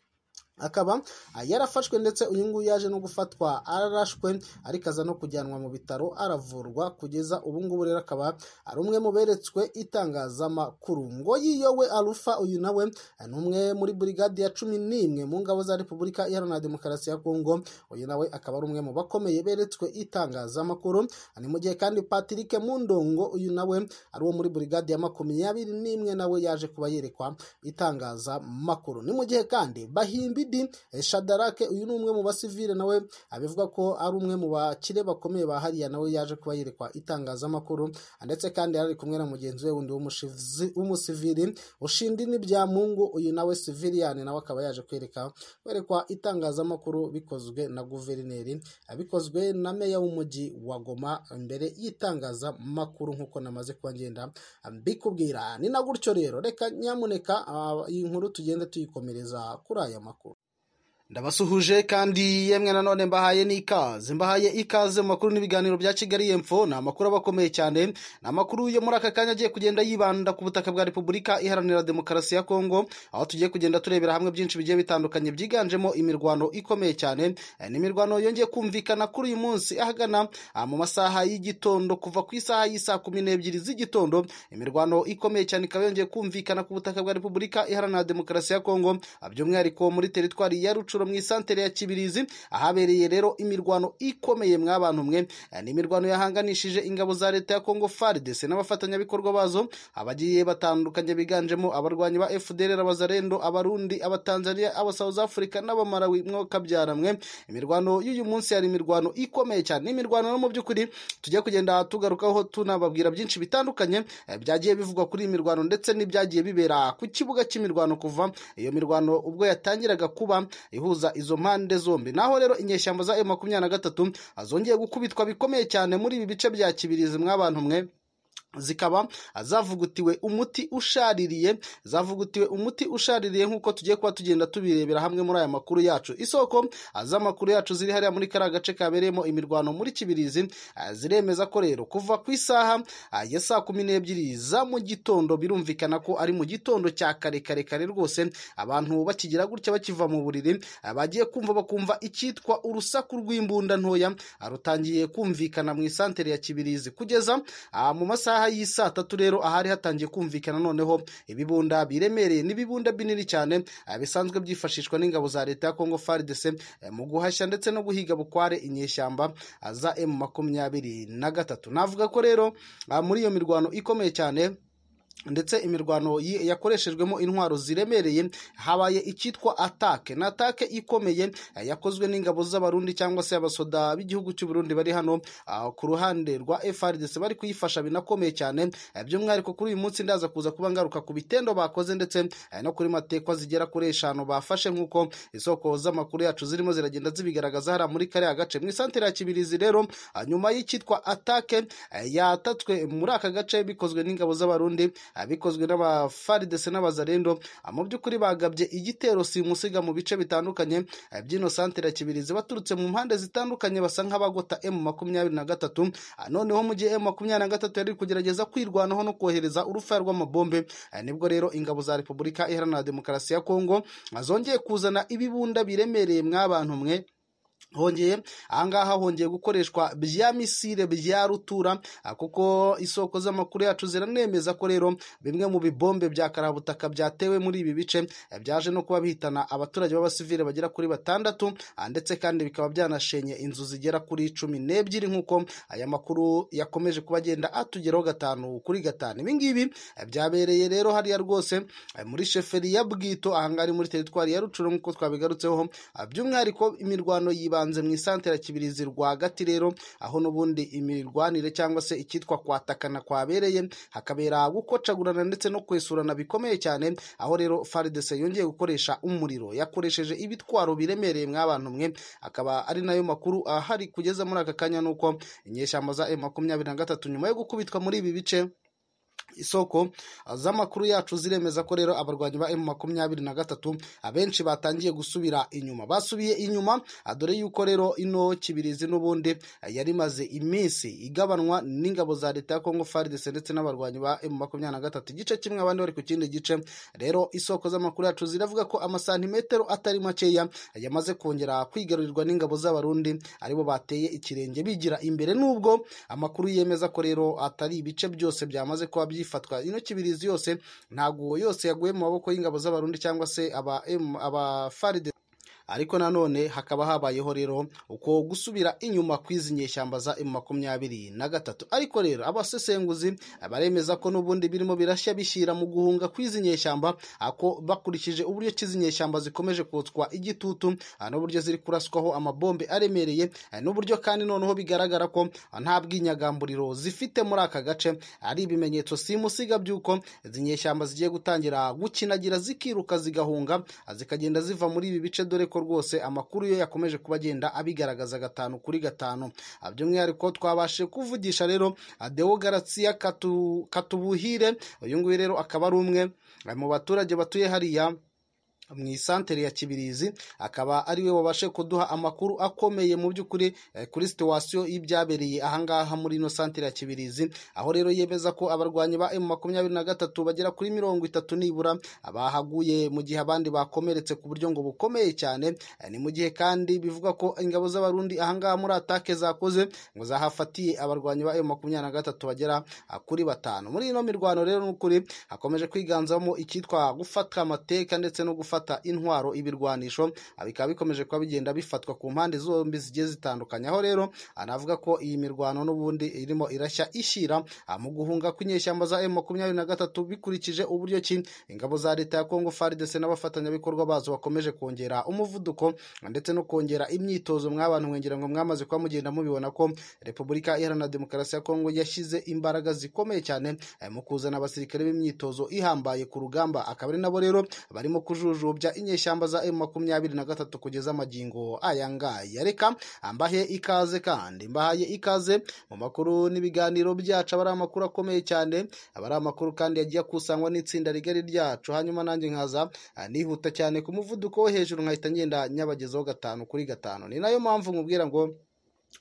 akaba ah, yarafashwe ndetse uyu nguyu yaje no gufatwa ararashwe ariko aza no kujyanwa mu bitaro aravurwa kugeza ubu ngubu rero akaba ari umwe mu beretswe itangazamakuru ngo yiyowe arufa uyu nawe ah, ni umwe muri burigade ya cumi n'imwe mu ngabo za repubulika iharanira demokarasi ya kongo uyu nawe akaba ari umwe mu bakomeye beretswe itangazamakuru ah, ni mu gihe kandi patrick mundongo uyu nawe ari uwo muri burigade ya makumyabiri n'imwe nawe yaje kuba yerekwa itangazamakuru ni mu gihe kandi bahimbi Davidi eh, Shadarake uyu ni umwe mu basivile nawe abivuga ko ari umwe mu bakire bakomeye bahariya nawe yaje kuba yerekwa itangazamakuru ndetse kandi yari kumwe na mugenzi we wundi w'umusivili ushindi n'ibyamungu uyu nawe siviliyani nawe akaba yaje kwereka kwerekwa itangazamakuru bikozwe na guverineri bikozwe na meya w'umujyi wa Goma mbere y'itangazamakuru nk'uko namaze kuba ngenda mbikubwira ni na gutyo rero reka nyamuneka ah, iyi nkuru tugende tuyikomereza kuri aya makuru ndabasuhuje kandi yemwe nanone mbahaye n'ikaze mbahaye ikaze mu makuru n'ibiganiro bya kigali y'epfo ni amakuru aba cyane ni amakuru yo muri aka kanya agiye kugenda yibanda ku butaka bwa repubulika iharanira demokarasi ya kongo aho tugiye kugenda turebera hamwe byinshi bigiye bitandukanye byiganjemo imirwano ikomeye cyane eh, n'imirwano yongeye kumvikana kuri uyu munsi ahagana ah, mu masaha y'igitondo kuva ku isaha y'isaa kumi n'ebyiri z'igitondo imirwano ikomeye cyane ikaba yongeye kumvikana ku butaka bwa repubulika iharanira demokarasi ya kongo ah, by'umwihariko muri teritwari ya rucu inshuro mu isantere ya kibirizi ahabereye rero imirwano ikomeye mw'abantu mwe eh, ni imirwano yahanganishije ingabo za leta ya kongo faridese n'abafatanyabikorwa bazo abagiye batandukanye biganjemo abarwanyi ba fdr abazarendo abarundi abatanzaniya abasouth africa n'abamarawi mwokabyara mwe imirwano y'uyu munsi yari imirwano ikomeye cyane ni imirwano no mu by'ukuri tujya kugenda tugarukaho tunababwira byinshi bitandukanye eh, byagiye bivugwa kuri iyi mirwano ndetse n'ibyagiye bibera ku kibuga cy'imirwano kuva iyo mirwano ubwo yatangiraga kuba ihu ihuza izo mpande zombi naho rero inyeshyamba za M makumyabiri na gatatu azongeye gukubitwa bikomeye cyane muri ibi bice bya kibirizi mwabantu mwe zikaba zavugutiwe umuti ushaririye zavugutiwe umuti ushaririye nk'uko tugiye kuba tugenda tubirebera hamwe muri aya makuru yacu isoko z'amakuru yacu ziri hariya muri kariya gace kabereyemo imirwano muri kibirizi ah, ziremeza ko rero kuva ku isaha ah, ya saa kumi n'ebyiri za mu gitondo birumvikana ko ari mu gitondo cya kare kare kare rwose abantu bakigira gutya bakiva mu buriri ah, bagiye kumva bakumva icyitwa urusaku rw'imbunda ntoya rutangiye kumvikana mu isantere ya kibirizi kugeza mu masaha masaha y'isaa tatu rero ahari hatangiye kumvikana noneho ibibunda biremereye n'ibibunda binini cyane eh, bisanzwe byifashishwa n'ingabo za leta ya kongo faridese eh, mu guhashya ndetse no guhiga bukware inyeshyamba eh, za emu makumyabiri na gatatu navuga ko rero muri iyo mirwano ikomeye cyane ndetse imirwano yakoreshejwemo intwaro ziremereye habaye icyitwa atake ni atake ikomeye eh, yakozwe n'ingabo z'abarundi cyangwa se abasoda b'igihugu cy'u Burundi bari hano ah, ku ruhande rwa FARDC bari kuyifasha binakomeye cyane eh, by'umwihariko kuri uyu munsi ndaza kuza kuba ngaruka ku bitendo bakoze ndetse eh, no kuri matekwa zigera kuri eshanu bafashe nk'uko isoko z'amakuru yacu zirimo ziragenda zibigaragaza hariya muri kariya gace mu isantere ya Kibirizi rero ah, nyuma y'icyitwa atake yatatswe muri aka gace bikozwe n'ingabo z'abarundi abikozwe n'abafaridese n'abazarendo ah, mu by'ukuri bagabye igitero simusiga mu bice bitandukanye ah, by'ino santere kibirizi baturutse mu mpande zitandukanye basa nk'abagota emu makumyabiri na gatatu ah, noneho mu gihe emu makumyabiri na gatatu yari kugerageza kwirwanaho no kohereza urufaya rw'amabombe nibwo rero ingabo za repubulika iharanira demokarasi ya kongo zongeye kuzana ibibunda biremereye mwabantu mwe hongeye ahangaha hongeye gukoreshwa bya misile bya rutura ah, kuko isoko z'amakuru yacu ziranemeza ko rero bimwe mu bibombe bya karabutaka byatewe muri ibi bice eh, byaje no kuba bihitana abaturage babasivire bagera kuri batandatu ah, ndetse kandi bikaba byanashenye inzu zigera kuri cumi n'ebyiri nk'uko ah, aya makuru yakomeje kuba agenda atugeraho gatanu kuri gatanu ibi eh, byabereye rero hariya rwose eh, muri sheferi ya bwito ahangaha ari muri teritwari ya rucuru nk'uko twabigarutseho by'umwihariko imirwano yibanze mu isantere ya kibirizi rwagati rero aho n'ubundi imirwanire cyangwa se icyitwa kwatakana kwabereye hakabera gukocagurana ndetse no kwesurana bikomeye cyane aho rero faridese yongeye gukoresha umuriro yakoresheje ibitwaro biremereye mwabantu mwe akaba ari nayo makuru ahari kugeza muri aka kanya nuko inyeshyamba za M makumyabiri na gatatu nyuma yo gukubitwa muri ibi bice isoko ah, z'amakuru yacu ziremeza ko rero abarwanyi ba emu makumyabiri na gatatu abenshi batangiye gusubira inyuma basubiye inyuma ah, dore yuko rero ino kibirizi n'ubundi ah, yari imaze iminsi igabanwa n'ingabo za leta ya kongo faridese ndetse n'abarwanyi ba emu makumyabiri na gatatu igice kimwe abandi bari ku kindi gice rero isoko z'amakuru yacu ziravuga ko amasantimetero atari makeya yamaze kongera kwigarurirwa n'ingabo z'abarundi aribo bateye ikirenge bigira imbere nubwo amakuru yemeza ko rero atari ibice byose byamaze kuba byifashishwa gifatwa ino kibirizi yose ntabwo yose yaguye mu maboko y'ingabo z'abarundi cyangwa se aba, aba faride ariko nanone hakaba habayeho rero uko gusubira inyuma kw'izi nyeshyamba za emu makumyabiri na gatatu ariko rero abasesenguzi baremeza ko n'ubundi birimo birashya bishyira mu guhunga kw'izi nyeshyamba ako bakurikije uburyo cy'izi nyeshyamba zikomeje kotswa igitutu ah, n'uburyo ziri kuraswaho amabombe aremereye ah, n'uburyo kandi noneho bigaragara ko ah, nta bwinyagamburiro zifite muri aka gace ari ibimenyetso simusiga by'uko izi nyeshyamba zigiye gutangira gukinagira zikiruka zigahunga zikagenda ziva muri ibi bice dore ko rwose amakuru yo yakomeje kuba agenda abigaragaza gatanu kuri gatanu by'umwihariko twabashe kuvugisha rero adewo garatsiya katubuhire uyu nguyu rero akaba ari umwe mu baturage batuye hariya mu isantere ya kibirizi akaba ari we wabashe kuduha amakuru akomeye mu by'ukuri eh, kuri situwasiyo y'ibyabereye ahangaha muri ino santere ya kibirizi aho rero yemeza ko abarwanyi ba emu makumyabiri na gatatu bagera kuri mirongo itatu nibura bahaguye mu gihe abandi bakomeretse ku buryo ngo bukomeye cyane eh, ni mu gihe kandi bivuga ko ingabo z'abarundi ahangaha muri atake zakoze ngo zahafatiye abarwanyi ba emu makumyabiri na gatatu bagera ah, kuri batanu muri ino mirwano rero n'ukuri hakomeje kwiganzamo icyitwa gufata amateka ndetse no gufata gufata intwaro ibirwanisho bikaba bikomeje kuba bigenda bifatwa ku mpande zombi zigiye zitandukanye aho rero anavuga ko iyi mirwano n'ubundi irimo irashya ishyira ah, mu guhunga kw'inyeshyamba za emu makumyabiri na gatatu bikurikije uburyo ki ingabo za leta ya kongo faridese n'abafatanyabikorwa bazo bakomeje kongera umuvuduko ndetse no kongera imyitozo mwabantu mwengera ngo mwamaze kuba mugenda mubibona ko repubulika iharanira demokarasi ya kongo yashyize imbaraga zikomeye cyane eh, mu kuzana abasirikare b'imyitozo ihambaye ku rugamba akaba ari nabo rero barimo kujuju byiciro bya inyeshyamba za emu makumyabiri na gatatu kugeza magingo aya ngaya reka mbahe ikaze kandi mbahaye ikaze mu makuru n'ibiganiro byacu aba ari amakuru akomeye cyane aba ari amakuru kandi yagiye akusanywa n'itsinda rigari ryacu hanyuma nanjye nkaza ah, nihuta cyane ku muvuduko wo hejuru nkahita ngenda nyabagezeho gatanu kuri gatanu ni nayo mpamvu nkubwira ngo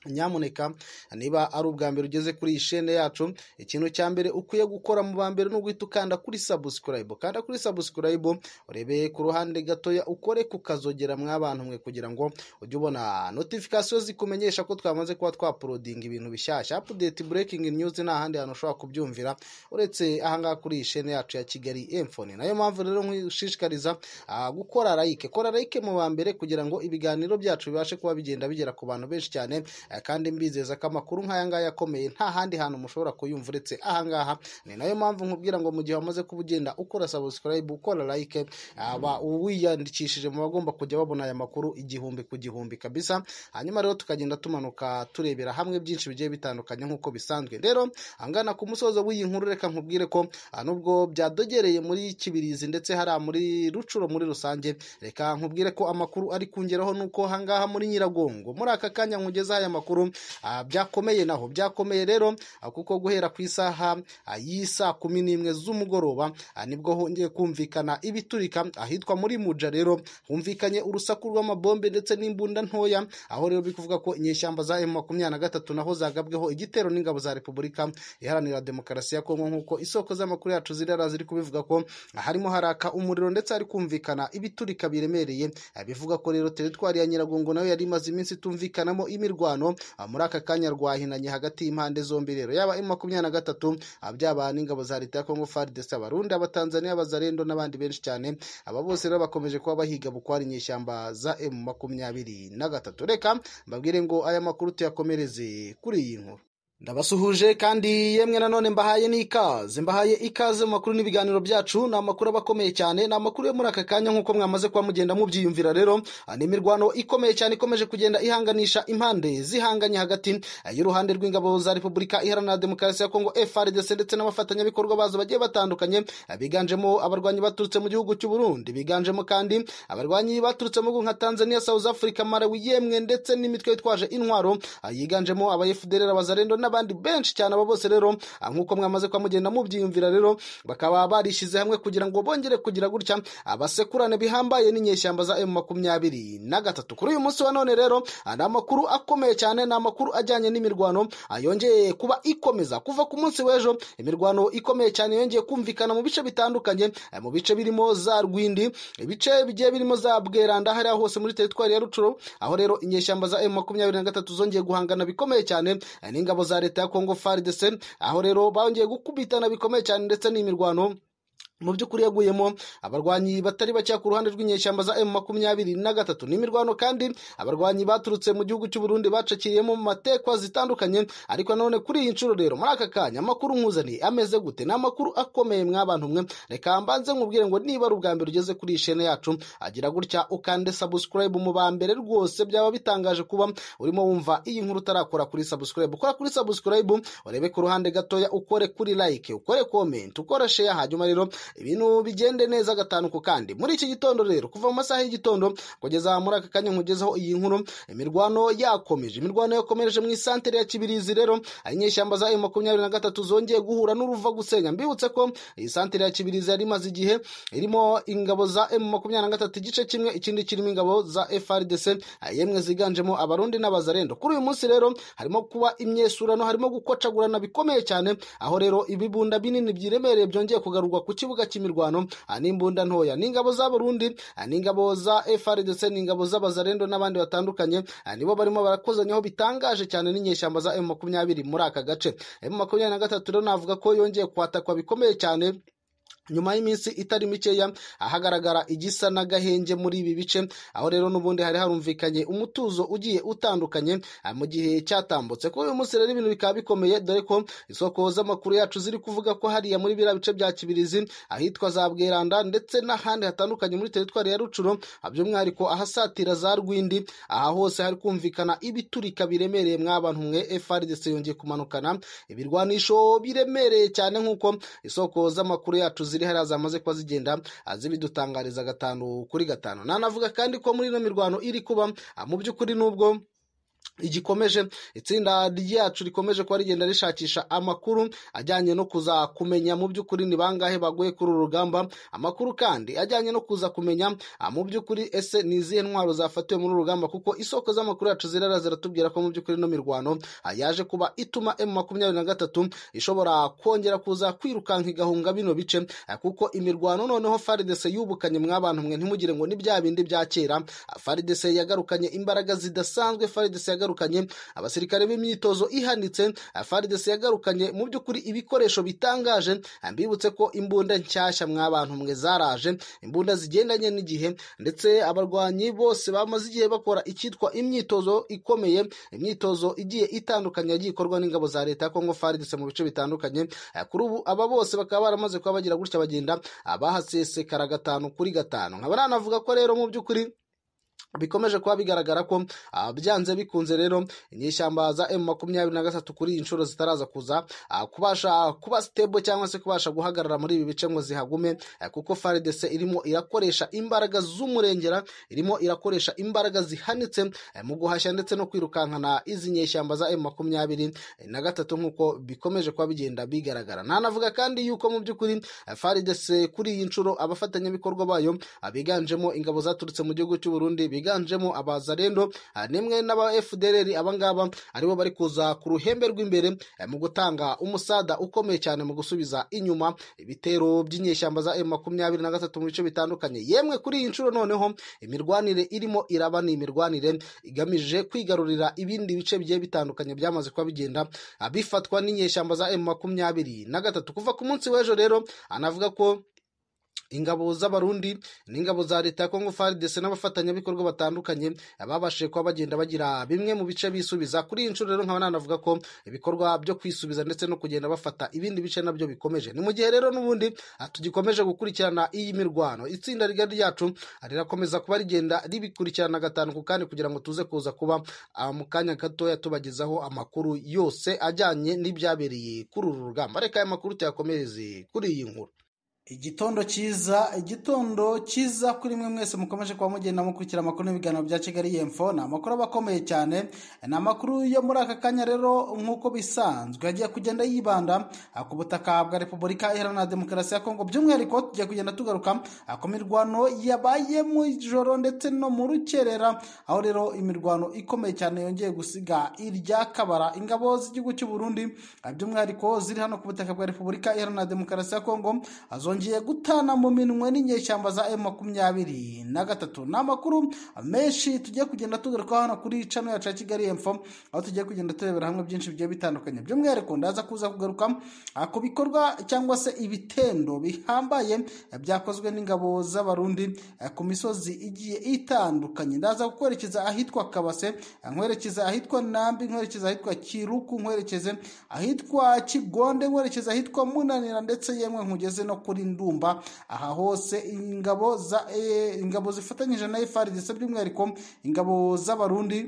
nyamuneka niba ari ubwa mbere ugeze kuri iyi shene yacu ikintu cya mbere ukwiye gukora mu ba mbere ni uguhita ukanda kuri sabusikarayibu kanda kuri sabusikarayibu urebeye ku ruhande gatoya ukore ku kazogera mw'abantu mwe kugira ngo ujye ubona notifikasiyo zikumenyesha ko twamaze kuba twaporodinga ibintu bishyashya apudeti burekingi nyuzi nta handi hantu ushobora kubyumvira uretse ahangaha kuri iyi shene yacu ya kigali emfoni nayo mpamvu rero nkwishishikariza ah, gukora layike kora layike mu ba mbere kugira ngo ibiganiro byacu bibashe kuba bigenda bigera ku bantu benshi cyane Eh, kandi mbizeza ko amakuru nk'aya ngaya akomeye nta handi hantu mushobora kuyumva uretse aha ngaha ni nayo mpamvu nkubwira ngo mu gihe wamaze kuba ugenda ukora sabusikarayibu ukora layike aba wiyandikishije mu bagomba kujya babona aya makuru igihumbi ku gihumbi kabisa hanyuma rero tukagenda tumanuka turebera hamwe byinshi bigiye bitandukanye nk'uko bisanzwe rero angana ku musozo w'iyi nkuru reka nkubwire ko ah, nubwo byadogereye muri kibirizi ndetse hariya muri rucuro muri rusange reka nkubwire ko amakuru ari kungeraho nuko ahangaha muri nyiragongo muri aka kanya nkugezaho aya aya makuru ah, byakomeye naho byakomeye rero ah, kuko guhera ku isaha ah, y'isaa kumi n'imwe z'umugoroba nibwo hongeye kumvikana ibiturika ahitwa muri muja rero humvikanye urusaku rw'amabombe ndetse n'imbunda ntoya aho rero biri ko inyeshyamba za emu makumyabiri na gatatu naho zagabweho igitero n'ingabo za repubulika iharanira demokarasi ya kongo nk'uko isoko z'amakuru yacu zirara ziri kubivuga ko harimo haraka umuriro ndetse hari kumvikana ibiturika biremereye bivuga ko rero teritwari ya nyiragongo nayo yari imaze iminsi itumvikanamo imirwano hano ah, muri aka kanya rwahinanye hagati y'impande zombi rero yaba i makumyabiri na gatatu ah, byabana n'ingabo za leta ya kongo faridesi abarundi abatanzaniya abazarendo n'abandi benshi cyane aba bose rero bakomeje kuba bahiga bukwara inyeshyamba za emu makumyabiri na gatatu reka mbabwire ngo aya makuru tuyakomereze kuri iyi nkuru ndabasuhuje kandi yemwe nanone mbahaye n'ikaze mbahaye ikaze mu makuru n'ibiganiro byacu ni amakuru aba akomeye cyane ni amakuru yo muri aka kanya nk'uko mwamaze kuba mugenda mubyiyumvira rero ah, ni imirwano ikomeye cyane ikomeje kugenda ihanganisha impande zihanganye hagati eh, y'uruhande rw'ingabo za repubulika iharanira demokarasi ya kongo FRDC ndetse n'abafatanyabikorwa bazo bagiye batandukanye eh, biganjemo abarwanyi baturutse mu gihugu cy'u Burundi biganjemo kandi abarwanyi baturutse mu bihugu nka Tanzania South Africa Malawi yemwe ndetse n'imitwe yitwaje intwaro ah, yiganjemo aba FDLR abazarendo n'abandi benshi cyane abo bose rero ah, nk'uko mwamaze kuba mugenda mubyiyumvira rero bakaba barishyize hamwe kugira ngo bongere kugira gutya abasekurane bihambaye n'inyeshyamba za emu makumyabiri na gatatu kuri uyu munsi wa none rero ah, ni amakuru akomeye cyane ni amakuru ajyanye n'imirwano ah, yongeye kuba ikomeza kuva ku munsi w'ejo imirwano ikomeye cyane yongeye kumvikana mu bice bitandukanye eh, mu bice birimo za rwindi ibice bigiye birimo za bweranda hariya hose muri teritwari ya rucuro aho rero inyeshyamba za emu makumyabiri na gatatu zongeye guhangana bikomeye cyane eh, n'ingabo za cya leta ya Kongo FARDC aho rero bongeye gukubitana bikomeye cyane ndetse n'imirwano mu by'ukuri yaguyemo abarwanyi batari bakeya ku ruhande rw'inyeshyamba za emu makumyabiri na gatatu n'imirwano kandi abarwanyi baturutse mu gihugu cy'u Burundi bacakiriyemo mu matekwa zitandukanye ariko nanone kuri iyi nshuro rero muri aka kanya amakuru nkuzaniye ameze gute ni amakuru akomeye mwabantu umwe reka mbanze nkubwire ngo niba ari ubwa mbere ugeze kuri iyi shene yacu agira gutya ukande subscribe mu ba mbere rwose byaba bitangaje kuba urimo wumva iyi nkuru utarakora kuri subscribe ukora kuri subscribe urebe ku ruhande gatoya ukore kuri like ukore comment ukore share hanyuma rero ibintu bigende neza gatanu ku kandi muri iki gitondo rero kuva mu masaha y'igitondo kugeza muri aka kanya nkugezaho iyi nkuru imirwano yakomeje imirwano yakomereje mu isantere ya kibirizi rero aho inyeshyamba za emu makumyabiri na gatatu zongeye guhura n'uruva gusenya mbibutse ko iyi santere ya kibirizi yari imaze igihe irimo ingabo za emu makumyabiri na gatatu igice kimwe ikindi kirimo ingabo za frdc yemwe ziganjemo abarundi n'abazarendo kuri uyu munsi rero harimo kuba imyesurano harimo gukocagurana bikomeye cyane aho rero ibibunda binini byiremereye byongeye kugarurwa ku kibuga kibuga cy'imirwano n'imbunda ntoya n'ingabo za z'abarundi n'ingabo za efari ndetse n'ingabo z'abazarendo n'abandi batandukanye nibo barimo barakozanyaho bitangaje cyane n'inyeshyamba za emu makumyabiri muri aka gace emu makumyabiri na gatatu rero navuga ko yongeye kwatakwa bikomeye cyane nyuma y'iminsi itari mikeya ahagaragara igisa n'agahenge muri ibi bice aho rero n'ubundi hari harumvikanye umutuzo ugiye utandukanye ah, mu gihe cyatambutse kuri uyu munsi rero ibintu bikaba bikomeye dore ko isoko z'amakuru yacu ziri kuvuga ko hariya muri biriya bice bya kibirizi ahitwa za bweranda ndetse n'ahandi hatandukanye muri teritwari ya rucuro ah, by'umwihariko ahasatira za rwindi aha hose hari kumvikana ibiturika biremereye mwabantu mwe frdc yongeye kumanukana ibirwanisho biremereye cyane nk'uko isoko z'amakuru yacu zacu ziri hariya zamaze kuba zigenda ah, zibidutangariza gatanu kuri gatanu nanavuga kandi ko muri ino mirwano iri kuba ah, mu by'ukuri nubwo igikomeje itsinda ryacu rikomeje kuba rigenda rishakisha amakuru ajyanye no kuza kumenya mu by'ukuri ni bangahe baguye kuri uru rugamba amakuru kandi ajyanye no kuza kumenya ah, mu by'ukuri ese ni izihe ntwaro zafatiwe muri uru rugamba kuko isoko z'amakuru yacu zirara ziratubwira ko mu by'ukuri ino mirwano ah, yaje kuba ituma emu makumyabiri na gatatu ishobora kongera kuza kwirukanka igahunga bino bice ah, kuko imirwano noneho faridese yubukanye mwabantu mwe ntimugire ngo ni bya bindi bya kera faridese yagarukanye imbaraga zidasanzwe faridese yagarukanye abasirikare b'imyitozo ihanitse FARDC yagarukanye mu by'ukuri ibikoresho bitangaje mbibutse ko imbunda nshyashya mwabantu mwe zaraje imbunda zigendanye n'igihe ndetse abarwanyi bose bamaze igihe bakora icyitwa imyitozo ikomeye imyitozo igiye itandukanye yagiye ikorwa n'ingabo za leta ya Kongo FARDC mu bice bitandukanye eh, kuri ubu aba bose bakaba baramaze kuba bagira gutya bagenda abahasesekara gatanu kuri gatanu nkaba nanavuga ko rero mu by'ukuri bikomeje kuba bigaragara ko ah, byanze bikunze rero inyeshyamba za emu makumyabiri na gatatu kuri iyi nshuro zitaraza kuza ah, kubasha kuba sitebo cyangwa se kubasha guhagarara muri ibi bice ngo zihagume eh, kuko faridese irimo irakoresha imbaraga z'umurengera irimo irakoresha imbaraga zihanitse eh, mu guhashya ndetse no kwirukankana izi nyeshyamba za emu makumyabiri na gatatu nk'uko bikomeje kuba bigenda bigaragara ntanavuga kandi yuko mu by'ukuri eh, faridese kuri iyi nshuro abafatanyabikorwa bayo ah, biganjemo ingabo zaturutse mu gihugu cy'uburundi biganjemo abazarendo ah, nimwe n'aba FDLR abangaba aribo bari kuza ku ruhembe rw'imbere eh, mu gutanga umusada ukomeye cyane mu gusubiza inyuma ibitero by'inyeshyamba za M23 na gatatu mu bice bitandukanye yemwe kuri iyi nshuro noneho imirwanire irimo iraba ni imirwanire igamije kwigarurira ibindi bice bigiye bitandukanye byamaze kuba bigenda ah, bifatwa n'inyeshyamba za m makumyabiri na gatatu kuva ku munsi w'ejo rero anavuga ko ingabo z'abarundi n'ingabo za leta ya Kongo FARDC n'abafatanyabikorwa batandukanye babashije kuba bagenda bagira bimwe mu bice bisubiza kuri iyi nshuro rero nkaba nanavuga ko ibikorwa byo kwisubiza ndetse no kugenda bafata ibindi bice nabyo bikomeje ni mu gihe rero n'ubundi ah, tugikomeje gukurikirana iyi mirwano itsinda rigari ryacu ah, rirakomeza kuba rigenda ribikurikirana gatanu ku kandi kugira ngo tuze kuza kuba ah, mu kanya gatoya tubagezaho amakuru yose ajyanye n'ibyabereye kuri uru rugamba reka aya makuru tuyakomereze kuri iyi nkuru Igitondo cyiza, igitondo cyiza kuri mwe mwese mukomeje kuba mugenda mukurikira amakuru n'ibiganiro bya Kigali Info, ni amakuru aba akomeye cyane, ni amakuru yo muri aka kanya rero nk'uko bisanzwe agiye kugenda yibanda ku butaka bwa Repubulika Iharanira Demokarasi ya Kongo, by'umwihariko tugiye kugenda tugaruka ku mirwano yabaye mu ijoro ndetse no mu rukerera, aho rero imirwano ikomeye cyane yongeye gusiga irya kabara ingabo z'igihugu cy'u Burundi by'umwihariko ziri hano ku butaka bwa Repubulika Iharanira Demokarasi ya Kongo yongeye gutana mu minwe n'inyeshyamba za emu makumyabiri na gatatu ni amakuru menshi tugiye kugenda tugarukaho hano kuri cano yacu ya kigali emfo aho tugiye kugenda turebera hamwe byinshi bigiye bitandukanye by'umwihariko ndaza kuza kugaruka ah, ku bikorwa cyangwa se ibitendo bihambaye byakozwe n'ingabo z'abarundi ah, ku misozi igiye itandukanye ndaza kukwerekeza ahitwa kabase ah, nkwerekeza ahitwa nambi nkwerekeza ahitwa kiruku nkwerekeze ahitwa kigonde nkwerekeza ahitwa munanira ndetse yemwe nkugeze no kuri Ndumba aha hose ingabo eh, zifatanyije na efari ndetse by'umwihariko ingabo z'abarundi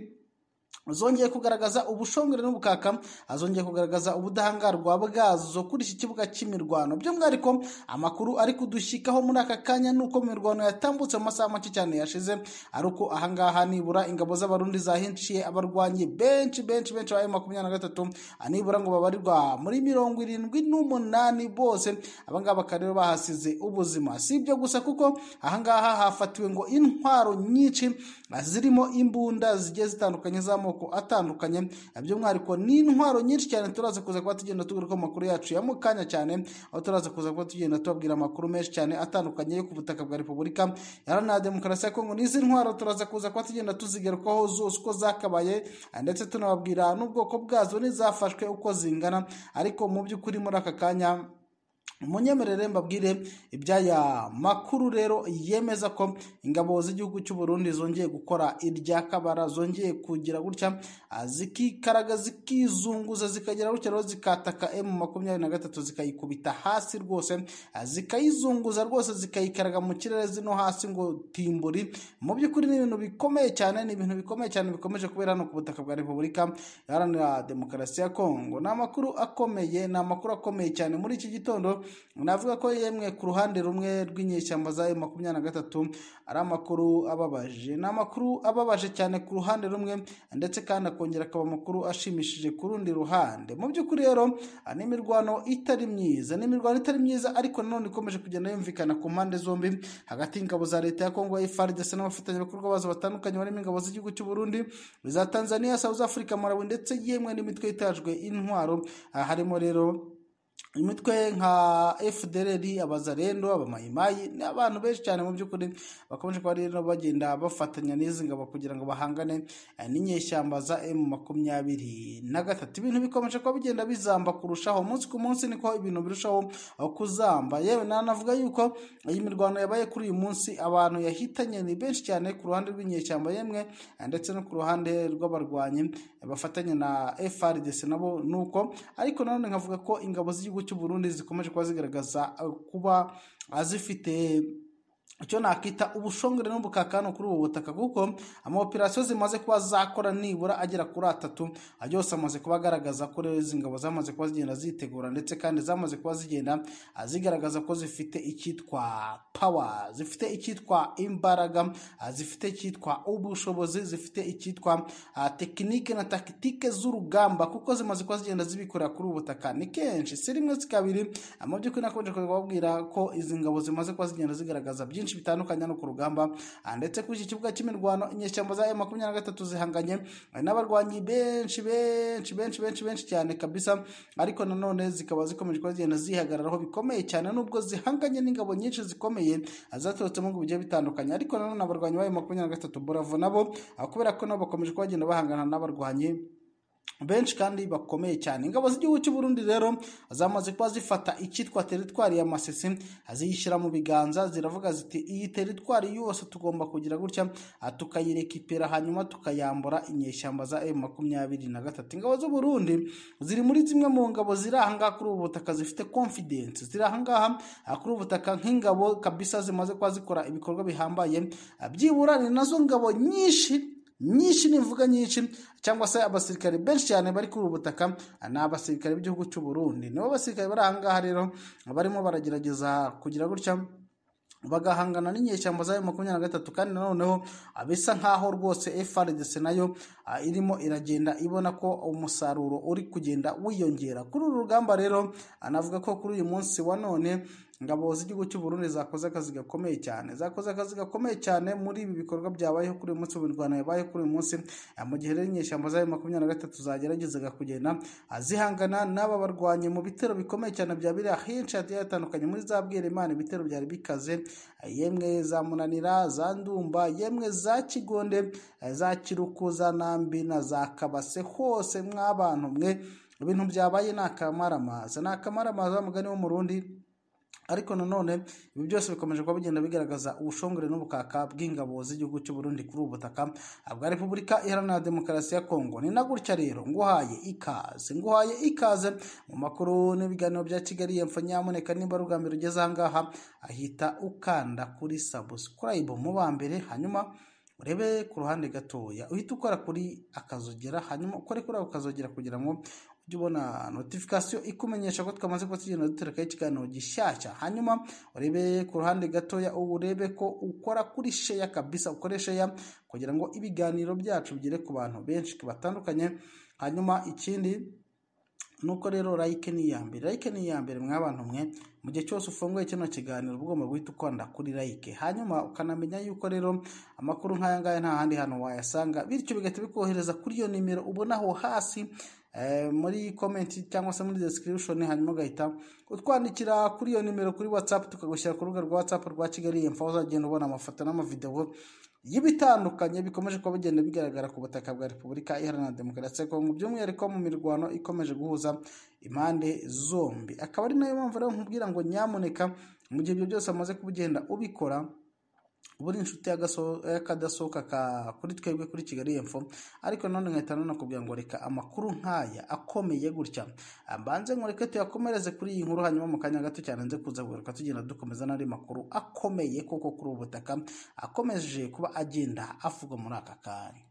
zongeye kugaragaza ubushongore n'ubukaka azongeye kugaragaza ubudahangarwa bwazo kuri iki kibuga cy'imirwano by'umwihariko amakuru ari kudushyikaho muri aka kanya ni uko mu mirwano yatambutse mu masaha make cyane yashize ariko uko ahangaha nibura ingabo z'abarundi zahinciye abarwanyi benshi benshi benshi ba makumyabiri na gatatu nibura ngo babarirwa muri mirongo irindwi n'umunani bose abangaba bakaba rero bahasize ubuzima si ibyo gusa kuko ahangaha hafatiwe ngo intwaro nyinshi zirimo imbunda zigiye zitandukanye z'amoko y'amoko atandukanye by'umwihariko n'intwaro nyinshi cyane turaza kuza kuba tugenda tugura ko amakuru yacu ya mukanya cyane aho turaza kuza kuba tugenda tubabwira amakuru menshi cyane atandukanye yo ku butaka bwa repubulika iharanira demokarasi ya kongo n'izi ntwaro turaza kuza kuba tugenda tuzigarukaho zose uko zakabaye ndetse tunababwira n'ubwoko bwazo n'izafashwe uko zingana ariko mu by'ukuri muri aka kanya munyemerere mbabwire iby'aya makuru rero yemeza ko ingabo z'igihugu cy'u Burundi zongeye gukora irya kabara zongeye kugira gutya ah, zikikaraga zikizunguza zikagera gutya rero zikataka emu makumyabiri na gatatu zikayikubita hasi rwose ah, zikayizunguza rwose zikayikaraga mu kirere zino hasi ngo timburi mu by'ukuri ni ibintu bikomeye cyane ni ibintu bikomeye cyane bikomeje kubera hano ku butaka bwa repubulika iharanira demokarasi ya kongo ni amakuru akomeye ni amakuru akomeye cyane muri iki gitondo navuga ko yemwe ku ruhande rumwe rw'inyeshyamba za makumyabiri na gatatu ari amakuru ababaje ni amakuru ababaje cyane ku ruhande rumwe ndetse kandi akongera akaba amakuru ashimishije ku rundi ruhande mu by'ukuri rero ah, ni imirwano itari myiza ni imirwano itari myiza ariko nanone ikomeje kugenda yumvikana ku mpande zombi hagati y'ingabo za leta ya kongo ndetse n'abafatanyabikorwa bazo batandukanye barimo ingabo z'igihugu cy'u Burundi za Tanzania South Africa Malawi ndetse yemwe n'imitwe itajwe intwaro ah, harimo rero imitwe nka FDLR abazarendo abamayimayi ni abantu benshi cyane mu by'ukuri bakomeje kuba rero bagenda bafatanya n'izi ngabo kugira ngo bahangane eh, n'inyeshyamba za M makumyabiri na gatatu ibintu bikomeje kuba bigenda bizamba kurushaho umunsi ku munsi niko ibintu birushaho eh, kuzamba yewe nanavuga yuko eh, iyi mirwano yabaye kuri uyu munsi abantu yahitanye ni benshi cyane ku ruhande rw'inyeshyamba yemwe ndetse no ku ruhande rw'abarwanyi bafatanya na FRDC nabo nuko ariko nanone nkavuga ko ingabo z'igihugu cy'u Burundi zikomeje eh, kuba zigaragaza kuba zifite icyo nakita ubushongore n'ubukakano kuri ubu butaka kuko amaoperasiyo zimaze kuba zakora nibura agera kuri atatu yose amaze kuba agaragaza ko rero izi ngabo zamaze kuba zigenda zitegura ndetse kandi zamaze kuba zigenda zigaragaza ko zifite icyitwa pawa zifite icyitwa imbaraga ah, zifite icyitwa ubushobozi zifite icyitwa ah, tekinike na takitike z'urugamba kuko zimaze kuba zigenda zibikorera kuri ubu butaka ni kenshi si rimwe si kabiri ah, mu by'ukuri nakomeje kubabwira ko izi ngabo zimaze kuba zigenda zigaragaza byinshi byinshi bitandukanye hano ku rugamba ah, ndetse kuri iki kibuga cy'imirwano inyeshyamba za makumyabiri na gatatu zihanganye n'abarwanyi benshi benshi benshi benshi benshi cyane kabisa ariko nanone zikaba zikomeje kuba zihagararaho bikomeye cyane nubwo zihanganye n'ingabo nyinshi zikomeye ah, zaturutse mu bihugu bigiye bitandukanye ariko nanone abarwanyi ba makumyabiri na gatatu buravo nabo ah, kubera ko nabo bakomeje kuba bahangana n'abarwanyi benshi kandi bakomeye cyane ingabo z'igihugu cy'u Burundi rero zamaze kuba zifata icyitwa teritwari ya Masisi ziyishyira mu biganza ziravuga ziti iyi teritwari yose tugomba kugira gutya ah, tukayirekipera hanyuma tukayambura inyeshyamba za na gatatu ingabo z'u Burundi ziri muri zimwe mu ngabo ziri ahangaha kuri ubu butaka zifite confidence ziri ahangaha ah, kuri ubu butaka nk'ingabo kabisa zimaze kuba zikora ibikorwa bihambaye ah, byibura ni nazo ngabo nyinshi nyinshi n'imvuga nyinshi cyangwa se abasirikare benshi cyane bari kuri ubu butaka ni abasirikare b'igihugu cy'u Burundi nibo basirikare bari aha rero barimo baragerageza kugira gutya bagahangana n'inyeshyamba za makumyabiri na gatatu kandi noneho bisa nkaho rwose FARDC nayo ah, irimo iragenda ibona ko umusaruro uri kugenda wiyongera kuri uru rugamba rero anavuga ko kuri uyu munsi wa none ingabo z'igihugu cy'u Burundi zakoze akazi gakomeye cyane zakoze akazi gakomeye cyane muri ibi bikorwa byabayeho kuri uyu munsi mu Rwanda yabaye kuri uyu munsi mu gihe rero inyeshyamba zayo makumyabiri na gatatu zageragezaga kugenda zihangana n'aba barwanyi mu bitero bikomeye cyane bya biriya henshi hagiye hatandukanye muri za bwerimana ibitero byari bikaze yemwe za munanira za ndumba yemwe za kigonde za kiruku za nambi na za kabase hose mwabantu mwe ibintu byabaye ni akamaramaza ni akamaramaza mugani wo mu ariko nanone ibi byose bikomeje kuba bigenda bigaragaza ubushongore n'ubukaka bw'ingabo z'igihugu cy'u Burundi kuri ubu butaka bwa Repubulika Iharanira Demokarasi ya Kongo ni na gutya rero nguhaye ikaze nguhaye ikaze mu makuru n'ibiganiro bya Kigali yepfo nyamuneka nimba rugambira ugeze aha ahita ukanda kuri subscribe mu ba mbere hanyuma urebe ku ruhande gatoya uhita ukora kuri akazogera hanyuma ukore kuri ako kazogera kugira ngo ujye ubona notifikasiyo ikumenyesha ko twamaze kuba tugenda duterekaho ikiganiro gishyashya hanyuma urebe ku ruhande gatoya ubu urebe ko ukora kuri sheya kabisa ukore ya kugira ngo ibiganiro byacu bigere ku bantu benshi batandukanye hanyuma ikindi nuko rero like ni iya mbere like ni iya mbere mwabantu mwe mu gihe cyose ufunguye kino kiganiro uba ugomba guhita ukanda kuri like hanyuma ukanamenya yuko rero amakuru nk'aya ngaya nta handi hantu wayasanga bityo bigahita bikohereza kuri iyo nimero ubona aho hasi Eh, muri komenti cyangwa se muri description hanyuma ugahita utwandikira kuri iyo nimero kuri watsapu tukagushyira ku rubuga rwa watsapu rwa kigali imfa uzagenda ubona amafoto n'amavidewo y'ibitandukanye bikomeje kuba bigenda bigaragara ku butaka bwa repubulika iharanira demokarasi ya kongo by'umwihariko mu mirwano ikomeje guhuza impande zombi akaba ari nayo mpamvu rero nkubwira ngo nyamuneka mu gihe ibyo byose amaze kugenda ubikora uba uri inshuti y'akadasohoka kuri twebwe kuri kigali y'epfo ariko none nkahita nanakubwira ngo reka amakuru nk'aya akomeye gutya ah, mbanze ngo reka tuyakomereze kuri iyi nkuru hanyuma mu kanya gato cyane nze kuza kugaruka tugenda dukomeza n'andi makuru akomeye koko kuri ubu butaka akomeje kuba agenda avugwa muri aka kanya